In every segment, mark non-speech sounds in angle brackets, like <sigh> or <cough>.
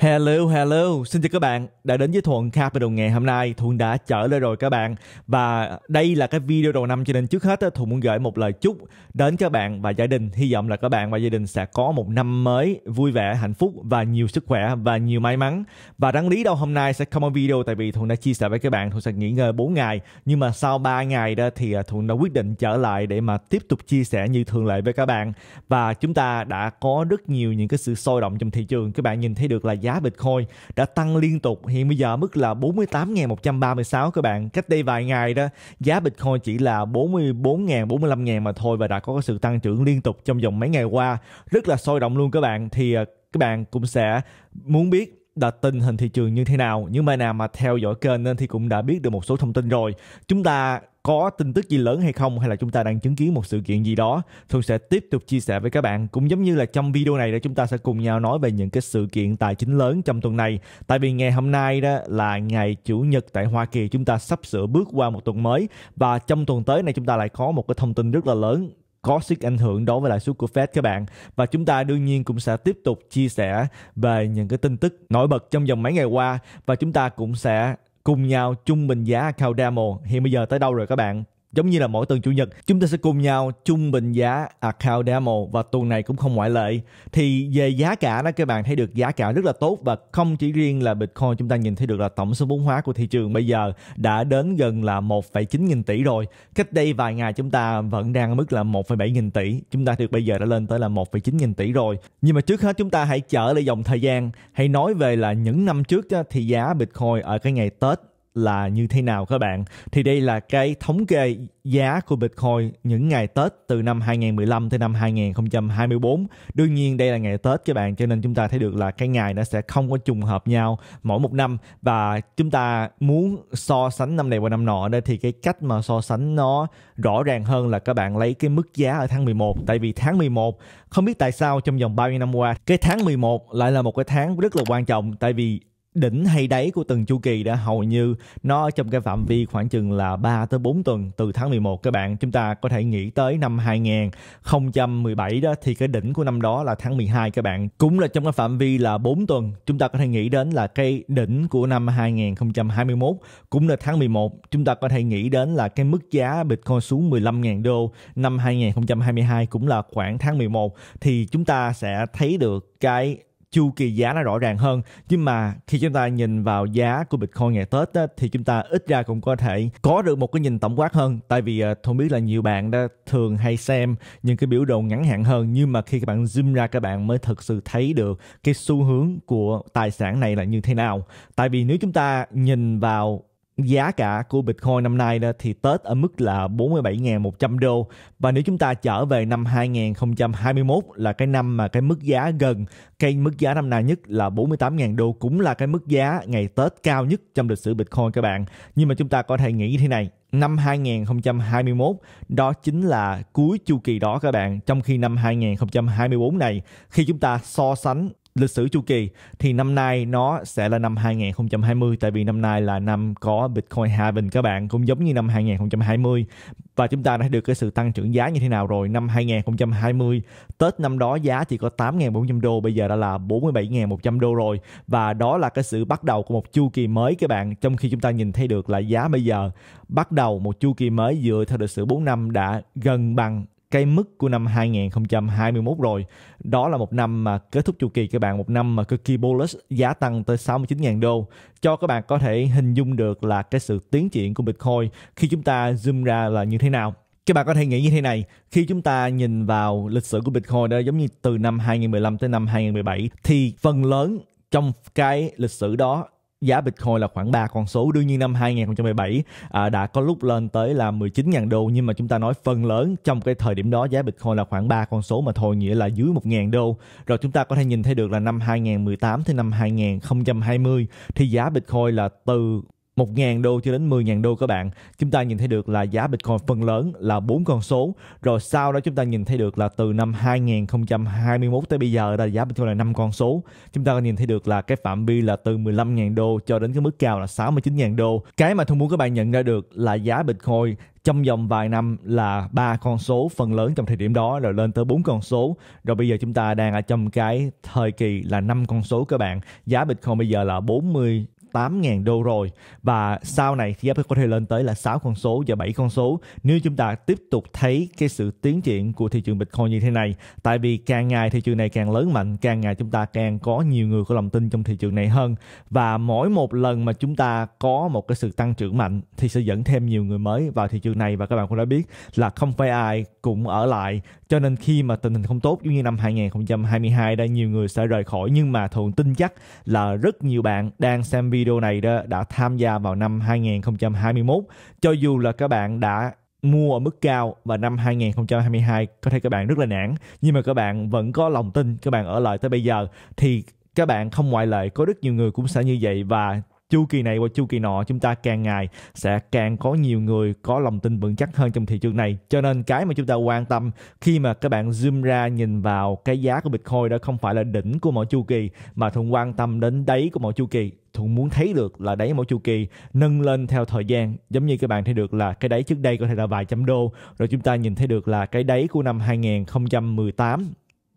Hello, hello, xin chào các bạn đã đến với Thuận Capital ngày hôm nay. Thuận đã trở lại rồi các bạn và đây là cái video đầu năm cho nên trước hết Thuận muốn gửi một lời chúc đến các bạn và gia đình. Hy vọng là các bạn và gia đình sẽ có một năm mới vui vẻ, hạnh phúc và nhiều sức khỏe và nhiều may mắn. Và đáng lý đâu hôm nay sẽ không có video tại vì Thuận đã chia sẻ với các bạn Thuận sẽ nghỉ ngơi 4 ngày nhưng mà sau 3 ngày đó thì à, Thuận đã quyết định trở lại để mà tiếp tục chia sẻ như thường lệ với các bạn và chúng ta đã có rất nhiều những cái sự sôi động trong thị trường. Các bạn nhìn thấy được là giá giá Bitcoin đã tăng liên tục hiện bây giờ mức là 48.136 các bạn cách đây vài ngày đó giá Bitcoin chỉ là 44.000 45.000 mà thôi và đã có sự tăng trưởng liên tục trong vòng mấy ngày qua rất là sôi động luôn các bạn thì à, các bạn cũng sẽ muốn biết là tình hình thị trường như thế nào những bạn nào mà theo dõi kênh thì cũng đã biết được một số thông tin rồi chúng ta có tin tức gì lớn hay không hay là chúng ta đang chứng kiến một sự kiện gì đó Thuận sẽ tiếp tục chia sẻ với các bạn cũng giống như là trong video này để chúng ta sẽ cùng nhau nói về những cái sự kiện tài chính lớn trong tuần này tại vì ngày hôm nay đó là ngày chủ nhật tại Hoa Kỳ chúng ta sắp sửa bước qua một tuần mới và trong tuần tới này chúng ta lại có một cái thông tin rất là lớn có sức ảnh hưởng đối với lãi suất của Fed các bạn và chúng ta đương nhiên cũng sẽ tiếp tục chia sẻ về những cái tin tức nổi bật trong vòng mấy ngày qua và chúng ta cũng sẽ cùng nhau chung mình giá account demo hiện bây giờ tới đâu rồi các bạn Giống như là mỗi tuần chủ nhật, chúng ta sẽ cùng nhau trung bình giá à, account demo và tuần này cũng không ngoại lệ. Thì về giá cả đó các bạn thấy được giá cả rất là tốt và không chỉ riêng là Bitcoin chúng ta nhìn thấy được là tổng số vốn hóa của thị trường bây giờ đã đến gần là 1,9 nghìn tỷ rồi. Cách đây vài ngày chúng ta vẫn đang ở mức là 1,7 nghìn tỷ, chúng ta được bây giờ đã lên tới là 1,9 nghìn tỷ rồi. Nhưng mà trước hết chúng ta hãy trở lại dòng thời gian, hãy nói về là những năm trước thì giá Bitcoin ở cái ngày Tết là như thế nào các bạn. Thì đây là cái thống kê giá của Bitcoin những ngày Tết từ năm 2015 tới năm 2024. Đương nhiên đây là ngày Tết các bạn cho nên chúng ta thấy được là cái ngày nó sẽ không có trùng hợp nhau mỗi một năm và chúng ta muốn so sánh năm này qua năm nọ đây thì cái cách mà so sánh nó rõ ràng hơn là các bạn lấy cái mức giá ở tháng 11 tại vì tháng 11 không biết tại sao trong vòng bao nhiêu năm qua cái tháng 11 lại là một cái tháng rất là quan trọng tại vì đỉnh hay đáy của từng chu kỳ đã hầu như nó trong cái phạm vi khoảng chừng là 3 tới 4 tuần từ tháng 11 các bạn chúng ta có thể nghĩ tới năm 2017 đó thì cái đỉnh của năm đó là tháng 12 các bạn cũng là trong cái phạm vi là 4 tuần chúng ta có thể nghĩ đến là cái đỉnh của năm 2021 cũng là tháng 11 chúng ta có thể nghĩ đến là cái mức giá Bitcoin xuống 15.000 đô năm 2022 cũng là khoảng tháng 11 thì chúng ta sẽ thấy được cái chu kỳ giá nó rõ ràng hơn nhưng mà khi chúng ta nhìn vào giá của bitcoin ngày tết á, thì chúng ta ít ra cũng có thể có được một cái nhìn tổng quát hơn tại vì ờ, không biết là nhiều bạn đã thường hay xem những cái biểu đồ ngắn hạn hơn nhưng mà khi các bạn zoom ra các bạn mới thực sự thấy được cái xu hướng của tài sản này là như thế nào tại vì nếu chúng ta nhìn vào giá cả của Bitcoin năm nay đó thì Tết ở mức là 47.100 đô và nếu chúng ta trở về năm 2021 là cái năm mà cái mức giá gần cái mức giá năm nay nhất là 48.000 đô cũng là cái mức giá ngày Tết cao nhất trong lịch sử Bitcoin các bạn. Nhưng mà chúng ta có thể nghĩ như thế này, năm 2021 đó chính là cuối chu kỳ đó các bạn trong khi năm 2024 này khi chúng ta so sánh lịch sử chu kỳ thì năm nay nó sẽ là năm 2020 tại vì năm nay là năm có Bitcoin halving các bạn cũng giống như năm 2020 và chúng ta đã được cái sự tăng trưởng giá như thế nào rồi năm 2020 Tết năm đó giá chỉ có 8.400 đô bây giờ đã là 47.100 đô rồi và đó là cái sự bắt đầu của một chu kỳ mới các bạn trong khi chúng ta nhìn thấy được là giá bây giờ bắt đầu một chu kỳ mới dựa theo lịch sử 4 năm đã gần bằng cái mức của năm 2021 rồi. Đó là một năm mà kết thúc chu kỳ các bạn, một năm mà cực kỳ bullish, giá tăng tới 69.000 đô cho các bạn có thể hình dung được là cái sự tiến triển của Bitcoin khi chúng ta zoom ra là như thế nào. Các bạn có thể nghĩ như thế này, khi chúng ta nhìn vào lịch sử của Bitcoin đó giống như từ năm 2015 tới năm 2017 thì phần lớn trong cái lịch sử đó giá Bitcoin là khoảng ba con số. Đương nhiên năm 2017 à, đã có lúc lên tới là 19.000 đô nhưng mà chúng ta nói phần lớn trong cái thời điểm đó giá Bitcoin là khoảng ba con số mà thôi nghĩa là dưới 1.000 đô. Rồi chúng ta có thể nhìn thấy được là năm 2018 tới năm 2020 thì giá Bitcoin là từ 1.000 đô cho đến 10.000 đô các bạn. Chúng ta nhìn thấy được là giá Bitcoin phần lớn là bốn con số. Rồi sau đó chúng ta nhìn thấy được là từ năm 2021 tới bây giờ là giá Bitcoin là năm con số. Chúng ta nhìn thấy được là cái phạm vi là từ 15.000 đô cho đến cái mức cao là 69.000 đô. Cái mà tôi muốn các bạn nhận ra được là giá Bitcoin trong vòng vài năm là ba con số phần lớn trong thời điểm đó rồi lên tới bốn con số rồi bây giờ chúng ta đang ở trong cái thời kỳ là năm con số các bạn giá bitcoin bây giờ là 40 8.000 đô rồi và sau này thì giá có thể lên tới là 6 con số và 7 con số nếu chúng ta tiếp tục thấy cái sự tiến triển của thị trường Bitcoin như thế này tại vì càng ngày thị trường này càng lớn mạnh càng ngày chúng ta càng có nhiều người có lòng tin trong thị trường này hơn và mỗi một lần mà chúng ta có một cái sự tăng trưởng mạnh thì sẽ dẫn thêm nhiều người mới vào thị trường này và các bạn cũng đã biết là không phải ai cũng ở lại cho nên khi mà tình hình không tốt giống như năm 2022 đã nhiều người sẽ rời khỏi nhưng mà thường tin chắc là rất nhiều bạn đang xem video này đó đã tham gia vào năm 2021 cho dù là các bạn đã mua ở mức cao và năm 2022 có thể các bạn rất là nản nhưng mà các bạn vẫn có lòng tin các bạn ở lại tới bây giờ thì các bạn không ngoại lệ có rất nhiều người cũng sẽ như vậy và chu kỳ này qua chu kỳ nọ chúng ta càng ngày sẽ càng có nhiều người có lòng tin vững chắc hơn trong thị trường này cho nên cái mà chúng ta quan tâm khi mà các bạn zoom ra nhìn vào cái giá của bitcoin đó không phải là đỉnh của mỗi chu kỳ mà thuận quan tâm đến đáy của mỗi chu kỳ thuận muốn thấy được là đáy mỗi chu kỳ nâng lên theo thời gian giống như các bạn thấy được là cái đáy trước đây có thể là vài trăm đô rồi chúng ta nhìn thấy được là cái đáy của năm 2018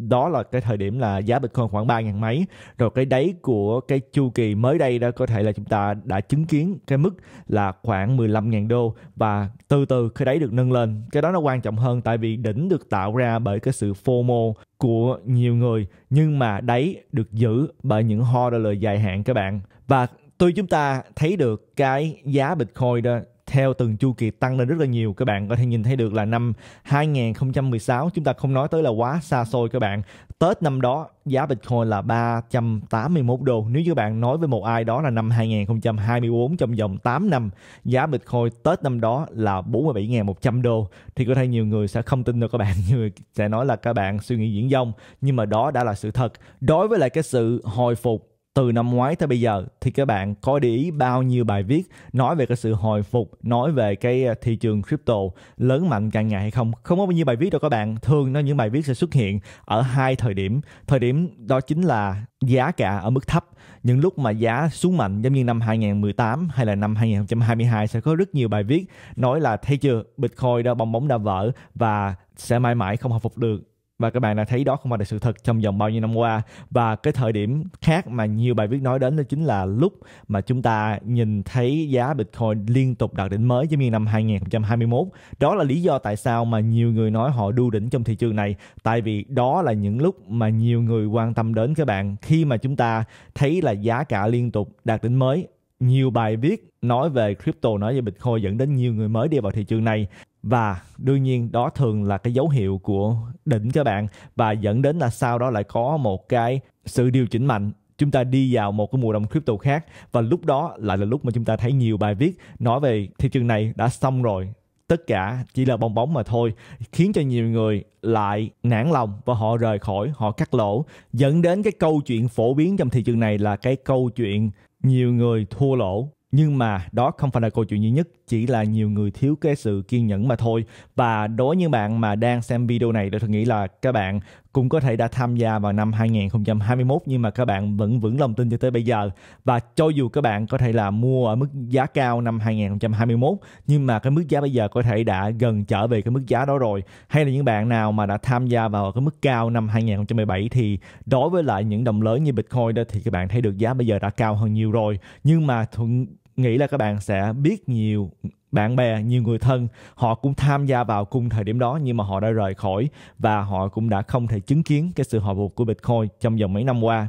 đó là cái thời điểm là giá Bitcoin khoảng 3 ngàn mấy rồi cái đáy của cái chu kỳ mới đây đó có thể là chúng ta đã chứng kiến cái mức là khoảng 15 ngàn đô và từ từ cái đáy được nâng lên cái đó nó quan trọng hơn tại vì đỉnh được tạo ra bởi cái sự FOMO của nhiều người nhưng mà đáy được giữ bởi những ho holder lời dài hạn các bạn và tuy chúng ta thấy được cái giá Bitcoin đó theo từng chu kỳ tăng lên rất là nhiều các bạn có thể nhìn thấy được là năm 2016 chúng ta không nói tới là quá xa xôi các bạn Tết năm đó giá Bitcoin là 381 đô nếu như bạn nói với một ai đó là năm 2024 trong vòng 8 năm giá Bitcoin Tết năm đó là 47.100 đô thì có thể nhiều người sẽ không tin được các bạn <laughs> người sẽ nói là các bạn suy nghĩ diễn dông nhưng mà đó đã là sự thật đối với lại cái sự hồi phục từ năm ngoái tới bây giờ thì các bạn có để ý bao nhiêu bài viết nói về cái sự hồi phục, nói về cái à, thị trường crypto lớn mạnh càng ngày hay không? Không có bao nhiêu bài viết đâu các bạn, thường nó những bài viết sẽ xuất hiện ở hai thời điểm. Thời điểm đó chính là giá cả ở mức thấp những lúc mà giá xuống mạnh giống như năm 2018 hay là năm 2022 sẽ có rất nhiều bài viết nói là thấy chưa Bitcoin đã bong bóng đã vỡ và sẽ mãi mãi không hồi phục được và các bạn đã thấy đó không phải là sự thật trong vòng bao nhiêu năm qua và cái thời điểm khác mà nhiều bài viết nói đến đó chính là lúc mà chúng ta nhìn thấy giá Bitcoin liên tục đạt đỉnh mới giống như năm 2021 đó là lý do tại sao mà nhiều người nói họ đu đỉnh trong thị trường này tại vì đó là những lúc mà nhiều người quan tâm đến các bạn khi mà chúng ta thấy là giá cả liên tục đạt đỉnh mới nhiều bài viết nói về crypto nói về bitcoin dẫn đến nhiều người mới đi vào thị trường này và đương nhiên đó thường là cái dấu hiệu của đỉnh các bạn và dẫn đến là sau đó lại có một cái sự điều chỉnh mạnh chúng ta đi vào một cái mùa đông crypto khác và lúc đó lại là lúc mà chúng ta thấy nhiều bài viết nói về thị trường này đã xong rồi tất cả chỉ là bong bóng mà thôi khiến cho nhiều người lại nản lòng và họ rời khỏi họ cắt lỗ dẫn đến cái câu chuyện phổ biến trong thị trường này là cái câu chuyện nhiều người thua lỗ nhưng mà đó không phải là câu chuyện duy nhất chỉ là nhiều người thiếu cái sự kiên nhẫn mà thôi và đối với bạn mà đang xem video này thì tôi nghĩ là các bạn cũng có thể đã tham gia vào năm 2021 nhưng mà các bạn vẫn vững lòng tin cho tới bây giờ và cho dù các bạn có thể là mua ở mức giá cao năm 2021 nhưng mà cái mức giá bây giờ có thể đã gần trở về cái mức giá đó rồi hay là những bạn nào mà đã tham gia vào cái mức cao năm 2017 thì đối với lại những đồng lớn như Bitcoin đó thì các bạn thấy được giá bây giờ đã cao hơn nhiều rồi nhưng mà thuận nghĩ là các bạn sẽ biết nhiều bạn bè nhiều người thân họ cũng tham gia vào cùng thời điểm đó nhưng mà họ đã rời khỏi và họ cũng đã không thể chứng kiến cái sự hồi phục của bitcoin trong vòng mấy năm qua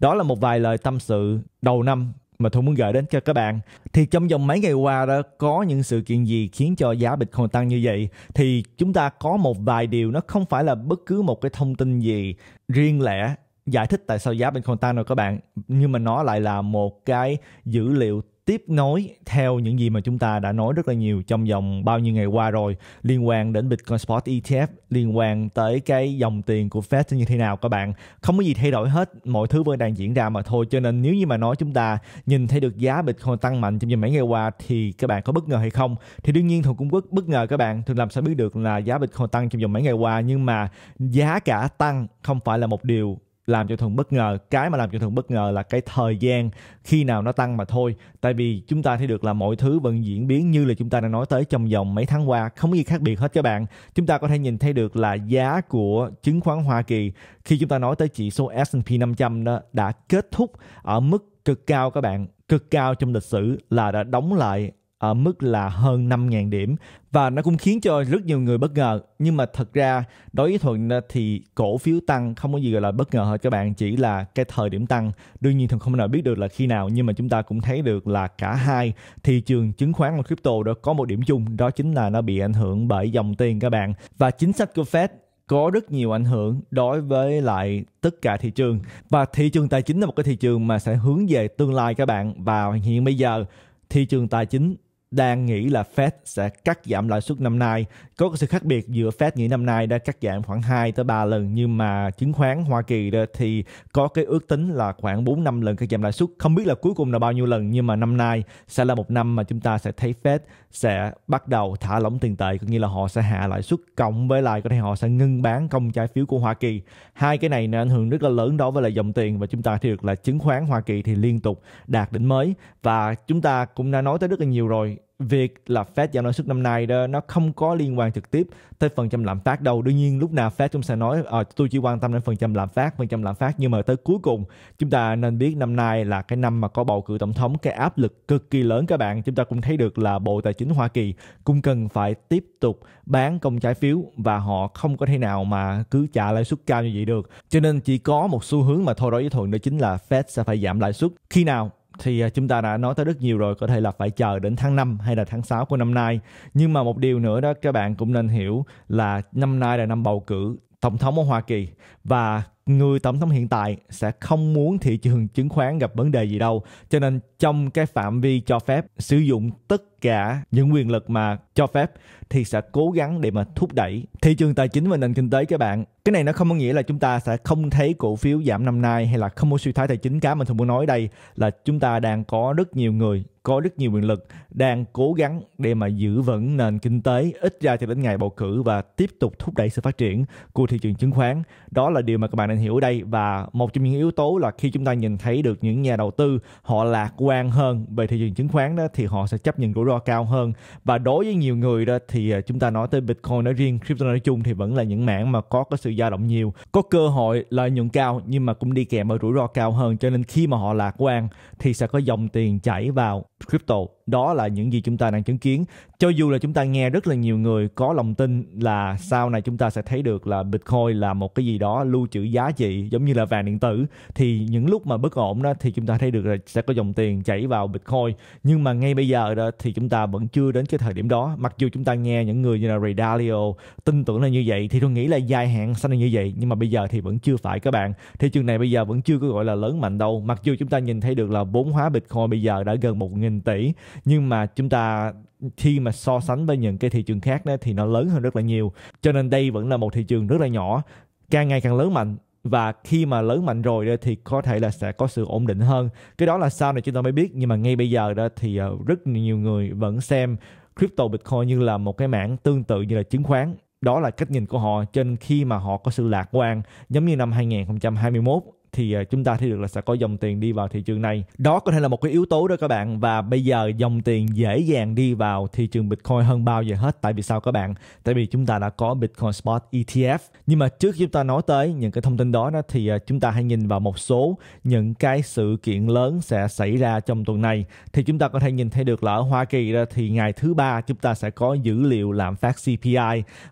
đó là một vài lời tâm sự đầu năm mà tôi muốn gửi đến cho các bạn thì trong vòng mấy ngày qua đó có những sự kiện gì khiến cho giá Bitcoin tăng như vậy thì chúng ta có một vài điều nó không phải là bất cứ một cái thông tin gì riêng lẻ giải thích tại sao giá Bitcoin tăng rồi các bạn nhưng mà nó lại là một cái dữ liệu tiếp nối theo những gì mà chúng ta đã nói rất là nhiều trong vòng bao nhiêu ngày qua rồi liên quan đến Bitcoin Spot ETF, liên quan tới cái dòng tiền của Fed như thế nào các bạn. Không có gì thay đổi hết, mọi thứ vẫn đang diễn ra mà thôi. Cho nên nếu như mà nói chúng ta nhìn thấy được giá Bitcoin tăng mạnh trong vòng mấy ngày qua thì các bạn có bất ngờ hay không? Thì đương nhiên thường cũng bất bất ngờ các bạn. Thường làm sao biết được là giá Bitcoin tăng trong vòng mấy ngày qua nhưng mà giá cả tăng không phải là một điều làm cho thường bất ngờ cái mà làm cho thường bất ngờ là cái thời gian khi nào nó tăng mà thôi tại vì chúng ta thấy được là mọi thứ vẫn diễn biến như là chúng ta đã nói tới trong vòng mấy tháng qua không có gì khác biệt hết các bạn chúng ta có thể nhìn thấy được là giá của chứng khoán Hoa Kỳ khi chúng ta nói tới chỉ số S&P 500 đó đã kết thúc ở mức cực cao các bạn cực cao trong lịch sử là đã đóng lại ở mức là hơn 5.000 điểm và nó cũng khiến cho rất nhiều người bất ngờ nhưng mà thật ra đối với Thuận ờ, thì cổ phiếu tăng không có gì gọi là bất ngờ hết các bạn chỉ là cái thời điểm tăng đương nhiên Thuận không nào biết được là khi nào nhưng mà chúng ta cũng thấy được là cả hai thị trường chứng khoán và crypto đó có một điểm chung đó chính là nó bị ảnh hưởng bởi dòng tiền các bạn và chính sách của Fed có rất nhiều ảnh hưởng đối với lại tất cả thị trường và thị trường tài chính là một cái thị trường mà sẽ hướng về tương lai các bạn và hiện bây giờ thị trường tài chính đang nghĩ là Fed sẽ cắt giảm lãi suất năm nay có sự khác biệt giữa Fed nghĩ năm nay đã cắt giảm khoảng 2 tới 3 lần nhưng mà chứng khoán Hoa Kỳ thì có cái ước tính là khoảng 4 5 lần cắt giảm lãi suất. Không biết là cuối cùng là bao nhiêu lần nhưng mà năm nay sẽ là một năm mà chúng ta sẽ thấy Fed sẽ bắt đầu thả lỏng tiền tệ, có nghĩa là họ sẽ hạ lãi suất cộng với lại có thể họ sẽ ngưng bán công trái phiếu của Hoa Kỳ. Hai cái này nó ảnh hưởng rất là lớn đối với lại dòng tiền và chúng ta thấy được là chứng khoán Hoa Kỳ thì liên tục đạt đỉnh mới và chúng ta cũng đã nói tới rất là nhiều rồi việc là Fed giảm lãi suất năm nay đó nó không có liên quan trực tiếp tới phần trăm lạm phát đâu. Đương nhiên lúc nào Fed chúng sẽ nói à, tôi chỉ quan tâm đến phần trăm lạm phát, phần trăm lạm phát nhưng mà tới cuối cùng chúng ta nên biết năm nay là cái năm mà có bầu cử tổng thống cái áp lực cực kỳ lớn các bạn. Chúng ta cũng thấy được là Bộ Tài chính Hoa Kỳ cũng cần phải tiếp tục bán công trái phiếu và họ không có thể nào mà cứ trả lãi suất cao như vậy được. Cho nên chỉ có một xu hướng mà thôi đối với Thuận đó chính là Fed sẽ phải giảm lãi suất. Khi nào thì à, chúng ta đã nói tới rất nhiều rồi có thể là phải chờ đến tháng 5 hay là tháng 6 của năm nay nhưng mà một điều nữa đó các bạn cũng nên hiểu là năm nay là năm bầu cử tổng thống ở Hoa Kỳ và người tổng thống hiện tại sẽ không muốn thị trường chứng khoán gặp vấn đề gì đâu cho nên trong cái phạm vi cho phép sử dụng tất cả những quyền lực mà cho phép thì sẽ cố gắng để mà thúc đẩy thị trường tài chính và nền kinh tế các bạn cái này nó không có nghĩa là chúng ta sẽ không thấy cổ phiếu giảm năm nay hay là không có suy thoái tài chính cá mình thường muốn nói đây là chúng ta đang có rất nhiều người có rất nhiều quyền lực đang cố gắng để mà giữ vững nền kinh tế ít ra cho đến ngày bầu cử và tiếp tục thúc đẩy sự phát triển của thị trường chứng khoán đó là điều mà các bạn đang hiểu đây và một trong những yếu tố là khi chúng ta nhìn thấy được những nhà đầu tư họ lạc quan hơn về thị trường chứng khoán đó thì họ sẽ chấp nhận rủi ro cao hơn và đối với nhiều người đó thì à, chúng ta nói tới Bitcoin nói riêng crypto nói chung thì vẫn là những mảng mà có có sự dao động nhiều có cơ hội lợi nhuận cao nhưng mà cũng đi kèm ở rủi ro cao hơn cho nên khi mà họ lạc quan thì sẽ có dòng tiền chảy vào crypto đó là những gì chúng ta đang chứng kiến cho dù là chúng ta nghe rất là nhiều người có lòng tin là sau này chúng ta sẽ thấy được là bitcoin là một cái gì đó lưu trữ giá trị giống như là vàng điện tử thì những lúc mà bất ổn đó thì chúng ta thấy được là sẽ có dòng tiền chảy vào bitcoin nhưng mà ngay bây giờ đó thì chúng ta vẫn chưa đến cái thời điểm đó mặc dù chúng ta nghe những người như là Ray Dalio tin tưởng là như vậy thì tôi nghĩ là dài hạn sẽ là như vậy nhưng mà bây giờ thì vẫn chưa phải các bạn thị trường này bây giờ vẫn chưa có gọi là lớn mạnh đâu mặc dù chúng ta nhìn thấy được là vốn hóa bitcoin bây giờ đã gần một nghìn tỷ nhưng mà chúng ta khi mà so sánh với những cái thị trường khác đó, thì nó lớn hơn rất là nhiều cho nên đây vẫn là một thị trường rất là nhỏ càng ngày càng lớn mạnh và khi mà lớn mạnh rồi đó thì có thể là sẽ có sự ổn định hơn cái đó là sau này chúng ta mới biết nhưng mà ngay bây giờ đó thì ờ, rất nhiều người vẫn xem crypto bitcoin như là một cái mảng tương tự như là chứng khoán đó là cách nhìn của họ trên khi mà họ có sự lạc quan giống như năm 2021 thì à, chúng ta thấy được là sẽ có dòng tiền đi vào thị trường này đó có thể là một cái yếu tố đó các bạn và bây giờ dòng tiền dễ dàng đi vào thị trường bitcoin hơn bao giờ hết tại vì sao các bạn tại vì chúng ta đã có bitcoin spot ETF nhưng mà trước chúng ta nói tới những cái thông tin đó, đó thì à, chúng ta hãy nhìn vào một số những cái sự kiện lớn sẽ xảy ra trong tuần này thì chúng ta có thể nhìn thấy được là ở Hoa Kỳ đó thì ngày thứ ba chúng ta sẽ có dữ liệu lạm phát CPI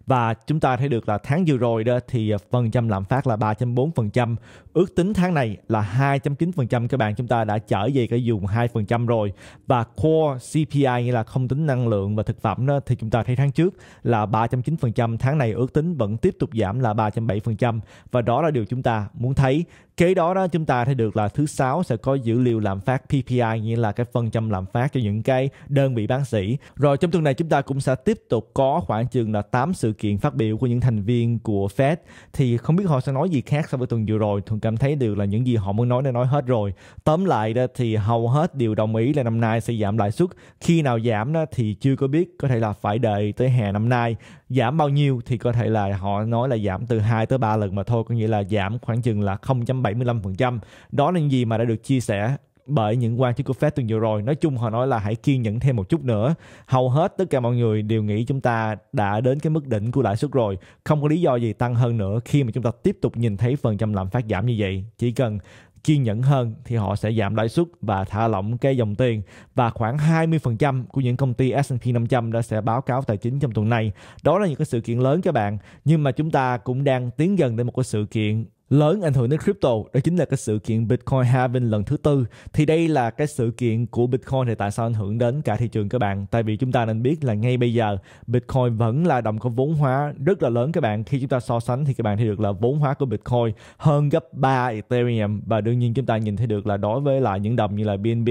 và chúng ta thấy được là tháng vừa rồi đó thì à, phần trăm lạm phát là 3.4% ước tính tháng này là 2.9% các bạn chúng ta đã trở về cái vùng 2% rồi và core CPI nghĩa là không tính năng lượng và thực phẩm đó thì chúng ta thấy tháng trước là 3.9% tháng này ước tính vẫn tiếp tục giảm là 3.7% và đó là điều chúng ta muốn thấy kế đó đó chúng ta thấy được là thứ sáu sẽ có dữ liệu lạm phát PPI nghĩa là cái phần trăm lạm phát cho những cái đơn vị bán sĩ rồi trong tuần này chúng ta cũng sẽ tiếp tục có khoảng chừng là 8 sự kiện phát biểu của những thành viên của Fed thì không biết họ sẽ nói gì khác so với tuần vừa rồi thường cảm thấy được là những gì họ muốn nói đã nói hết rồi tóm lại đó thì hầu hết đều đồng ý là năm nay sẽ giảm lãi suất khi nào giảm đó thì chưa có biết có thể là phải đợi tới hè năm nay giảm bao nhiêu thì có thể là họ nói là giảm từ 2 tới 3 lần mà thôi có nghĩa là giảm khoảng chừng là 0.75% đó là những gì mà đã được chia sẻ bởi những quan chức của Fed tuần vừa rồi. Nói chung họ nói là hãy kiên nhẫn thêm một chút nữa. Hầu hết tất cả mọi người đều nghĩ chúng ta đã đến cái mức đỉnh của lãi suất rồi. Không có lý do gì tăng hơn nữa khi mà chúng ta tiếp tục nhìn thấy phần trăm lạm phát giảm như vậy. Chỉ cần kiên nhẫn hơn thì họ sẽ giảm lãi suất và thả lỏng cái dòng tiền và khoảng 20% của những công ty S&P 500 đã sẽ báo cáo tài chính trong tuần này. Đó là những cái sự kiện lớn các bạn, nhưng mà chúng ta cũng đang tiến dần đến một cái sự kiện lớn ảnh hưởng đến crypto đó chính là cái sự kiện Bitcoin halving lần thứ tư thì đây là cái sự kiện của Bitcoin thì tại sao ảnh hưởng đến cả thị trường các bạn tại vì chúng ta nên biết là ngay bây giờ Bitcoin vẫn là đồng có vốn hóa rất là lớn các bạn khi chúng ta so sánh thì các bạn thấy được là vốn hóa của Bitcoin hơn gấp 3 Ethereum và đương nhiên chúng ta nhìn thấy được là đối với lại những đồng như là BNB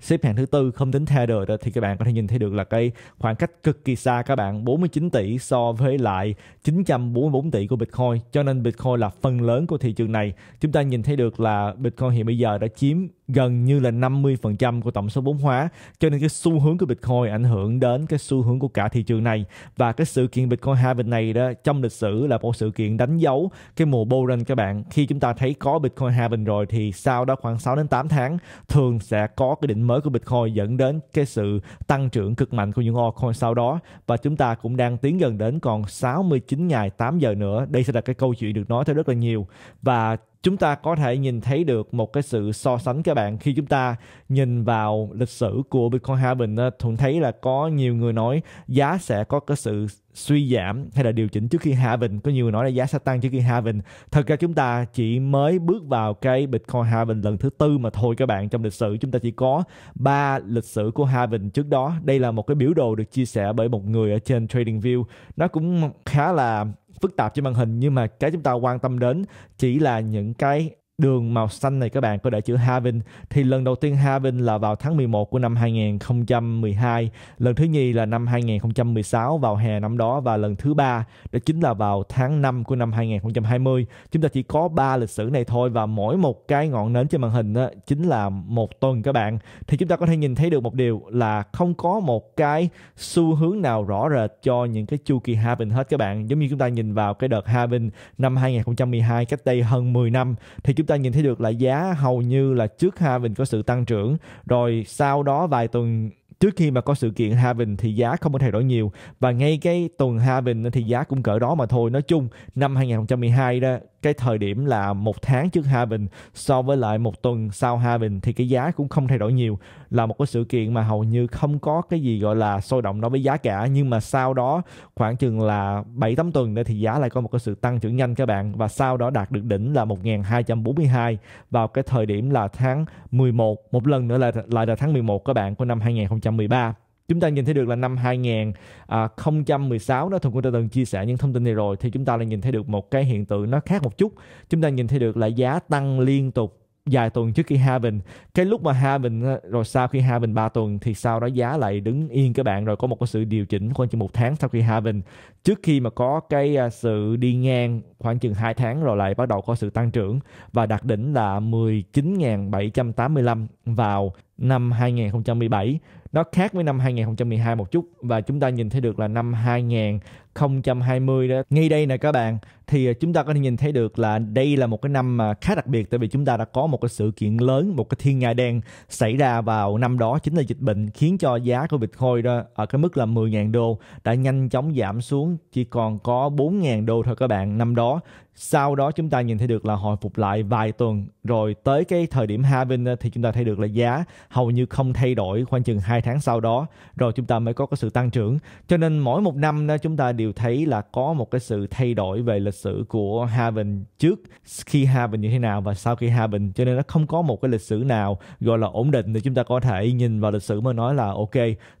xếp hạng thứ tư không tính Tether đó thì các bạn có thể nhìn thấy được là cái khoảng cách cực kỳ xa các bạn 49 tỷ so với lại 944 tỷ của Bitcoin cho nên Bitcoin là phần lớn của của thị trường này chúng ta nhìn thấy được là Bitcoin hiện bây giờ đã chiếm gần như là 50% của tổng số vốn hóa cho nên cái xu hướng của Bitcoin ảnh hưởng đến cái xu hướng của cả thị trường này và cái sự kiện Bitcoin Halving này đó trong lịch sử là một sự kiện đánh dấu cái mùa bull run các bạn khi chúng ta thấy có Bitcoin Halving rồi thì sau đó khoảng 6 đến 8 tháng thường sẽ có cái đỉnh mới của Bitcoin dẫn đến cái sự tăng trưởng cực mạnh của những altcoin sau đó và chúng ta cũng đang tiến gần đến còn 69 ngày 8 giờ nữa đây sẽ là cái câu chuyện được nói theo rất là nhiều và chúng ta có thể nhìn thấy được một cái sự so sánh các bạn khi chúng ta nhìn vào lịch sử của Bitcoin hai bình thuận thấy là có nhiều người nói giá sẽ có cái sự suy giảm hay là điều chỉnh trước khi halving có nhiều người nói là giá sẽ tăng trước khi halving thật ra chúng ta chỉ mới bước vào cái bitcoin halving lần thứ tư mà thôi các bạn trong lịch sử chúng ta chỉ có ba lịch sử của halving trước đó đây là một cái biểu đồ được chia sẻ bởi một người ở trên trading view nó cũng khá là phức tạp trên màn hình nhưng mà cái chúng ta quan tâm đến chỉ là những cái đường màu xanh này các bạn có để chữ Harvin thì lần đầu tiên Harvin là vào tháng 11 của năm 2012 lần thứ nhì là năm 2016 vào hè năm đó và lần thứ ba đó chính là vào tháng 5 của năm 2020 chúng ta chỉ có ba lịch sử này thôi và mỗi một cái ngọn nến trên màn hình đó, chính là một tuần các bạn thì chúng ta có thể nhìn thấy được một điều là không có một cái xu hướng nào rõ rệt cho những cái chu kỳ Harvin hết các bạn giống như chúng ta nhìn vào cái đợt Harvin năm 2012 cách đây hơn 10 năm thì chúng ta nhìn thấy được là giá hầu như là trước ha mình có sự tăng trưởng rồi sau đó vài tuần trước khi mà có sự kiện Haven thì giá không có thay đổi nhiều và ngay cái tuần Haven thì giá cũng cỡ đó mà thôi nói chung năm 2012 đó cái thời điểm là một tháng trước Haven so với lại một tuần sau Haven thì cái giá cũng không thay đổi nhiều là một cái sự kiện mà hầu như không có cái gì gọi là sôi động đối với giá cả nhưng mà sau đó khoảng chừng là 7 8 tuần nữa thì giá lại có một cái sự tăng trưởng nhanh các bạn và sau đó đạt được đỉnh là 1242 vào cái thời điểm là tháng 11 một lần nữa là lại là tháng 11 các bạn của năm 2012 2013 chúng ta nhìn thấy được là năm 2016 đó Thuận Quân đã từng chia sẻ những thông tin này rồi thì chúng ta lại nhìn thấy được một cái hiện tượng nó khác một chút chúng ta nhìn thấy được là giá tăng liên tục dài tuần trước khi halving cái lúc mà halving rồi sau khi halving 3 tuần thì sau đó giá lại đứng yên các bạn rồi có một cái sự điều chỉnh khoảng chừng một tháng sau khi halving trước khi mà có cái à, sự đi ngang khoảng chừng 2 tháng rồi lại bắt đầu có sự tăng trưởng và đạt đỉnh là 19.785 vào năm 2017 nó khác với năm 2012 một chút và chúng ta nhìn thấy được là năm 2020 đó ngay đây nè các bạn thì à, chúng ta có thể nhìn thấy được là đây là một cái năm mà khá đặc biệt tại vì chúng ta đã có một cái sự kiện lớn một cái thiên nga đen xảy ra vào năm đó chính là dịch bệnh khiến cho giá của Bitcoin đó ở cái mức là 10.000 đô đã nhanh chóng giảm xuống chỉ còn có 4.000 đô thôi các bạn năm đó sau đó chúng ta nhìn thấy được là hồi phục lại vài tuần rồi tới cái thời điểm halving thì chúng ta thấy được là giá hầu như không thay đổi khoảng chừng 2 tháng sau đó rồi chúng ta mới có cái sự tăng trưởng cho nên mỗi một năm chúng ta đều thấy là có một cái sự thay đổi về lịch sử của halving trước khi halving như thế nào và sau khi halving cho nên nó không có một cái lịch sử nào gọi là ổn định thì chúng ta có thể nhìn vào lịch sử mà nói là ok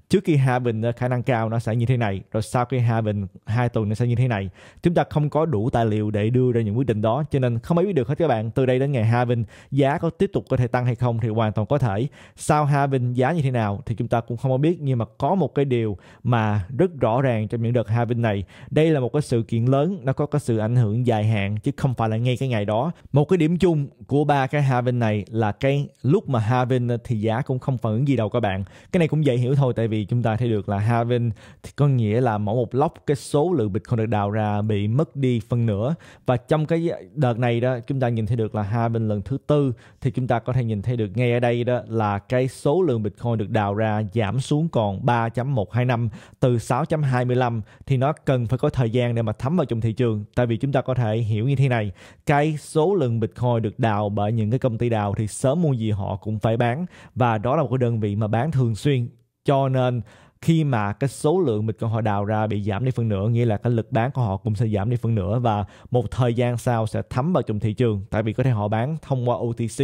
trước khi hạ bình ờ, khả năng cao nó sẽ như thế này rồi sau khi hạ bình hai tuần nó sẽ như thế này chúng ta không có đủ tài liệu để đưa ra những quyết định đó cho nên không ai biết được hết các bạn từ đây đến ngày hạ bình giá có tiếp tục có thể tăng hay không thì hoàn toàn có thể sau hạ bình giá như thế nào thì chúng ta cũng không biết nhưng mà có một cái điều mà rất rõ ràng trong những đợt hạ bình này đây là một cái sự kiện lớn nó có cái sự ảnh hưởng dài hạn chứ không phải là ngay cái ngày đó một cái điểm chung của ba cái hạ bình này là cái lúc mà hạ bình ờ, thì giá cũng không phản ứng gì đâu các bạn cái này cũng dễ hiểu thôi tại vì vì chúng ta thấy được là halving thì có nghĩa là mỗi một lóc cái số lượng Bitcoin được đào ra bị mất đi phân nửa và trong cái đợt này đó chúng ta nhìn thấy được là halving lần thứ tư thì chúng ta có thể nhìn thấy được ngay ở đây đó là cái số lượng Bitcoin được đào ra giảm xuống còn 3.125 từ 6.25 thì nó cần phải có thời gian để mà thấm vào trong thị trường tại vì chúng ta có thể hiểu như thế này cái số lượng Bitcoin được đào bởi những cái công ty đào thì sớm mua gì họ cũng phải bán và đó là một cái đơn vị mà bán thường xuyên cho nên khi mà cái số lượng bitcoin họ đào ra bị giảm đi phần nửa nghĩa là cái lực bán của họ cũng sẽ giảm đi phần nửa và một thời gian sau sẽ thấm vào trong thị trường tại vì có thể họ bán thông qua OTC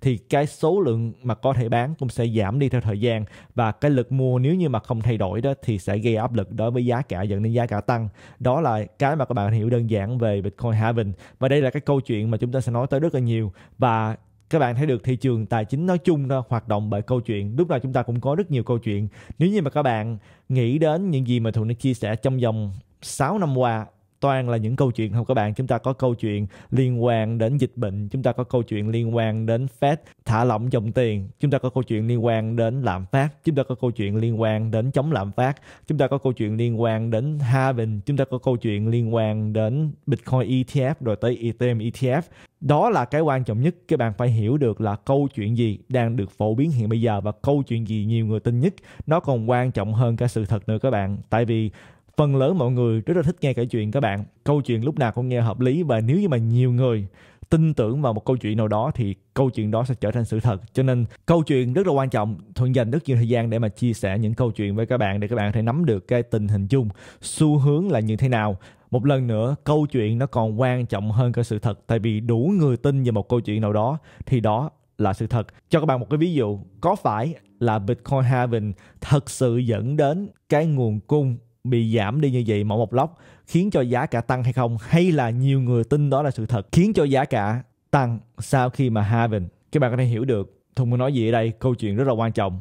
thì cái số lượng mà có thể bán cũng sẽ giảm đi theo thời gian và cái lực mua nếu như mà không thay đổi đó thì sẽ gây áp lực đối với giá cả dẫn đến giá cả tăng đó là cái mà các bạn hiểu đơn giản về Bitcoin halving và đây là cái câu chuyện mà chúng ta sẽ nói tới rất là nhiều và các bạn thấy được thị trường tài chính nói chung ra hoạt động bởi câu chuyện lúc nào chúng ta cũng có rất nhiều câu chuyện nếu như mà các bạn nghĩ đến những gì mà thuận đã chia sẻ trong vòng 6 năm qua toàn là những câu chuyện không các bạn chúng ta có câu chuyện liên quan đến dịch bệnh chúng ta có câu chuyện liên quan đến Fed thả lỏng dòng tiền chúng ta có câu chuyện liên quan đến lạm phát chúng ta có câu chuyện liên quan đến chống lạm phát chúng ta có câu chuyện liên quan đến halving chúng ta có câu chuyện liên quan đến Bitcoin ETF rồi tới Ethereum ETF đó là cái quan trọng nhất các bạn phải hiểu được là câu chuyện gì đang được phổ biến hiện bây giờ và câu chuyện gì nhiều người tin nhất nó còn quan trọng hơn cả sự thật nữa các bạn tại vì phần lớn mọi người rất là thích nghe kể chuyện các bạn câu chuyện lúc nào cũng nghe hợp lý và nếu như mà nhiều người tin tưởng vào một câu chuyện nào đó thì câu chuyện đó sẽ trở thành sự thật cho nên câu chuyện rất là quan trọng thuận dành rất nhiều thời gian để mà chia sẻ những câu chuyện với các bạn để các bạn có thể nắm được cái tình hình chung xu hướng là như thế nào một lần nữa câu chuyện nó còn quan trọng hơn cả sự thật tại vì đủ người tin vào một câu chuyện nào đó thì đó là sự thật cho các bạn một cái ví dụ có phải là bitcoin halving thật sự dẫn đến cái nguồn cung bị giảm đi như vậy mỗi một lốc khiến cho giá cả tăng hay không hay là nhiều người tin đó là sự thật khiến cho giá cả tăng sau khi mà halving các bạn có thể hiểu được Thuận muốn nói gì ở đây câu chuyện rất là quan trọng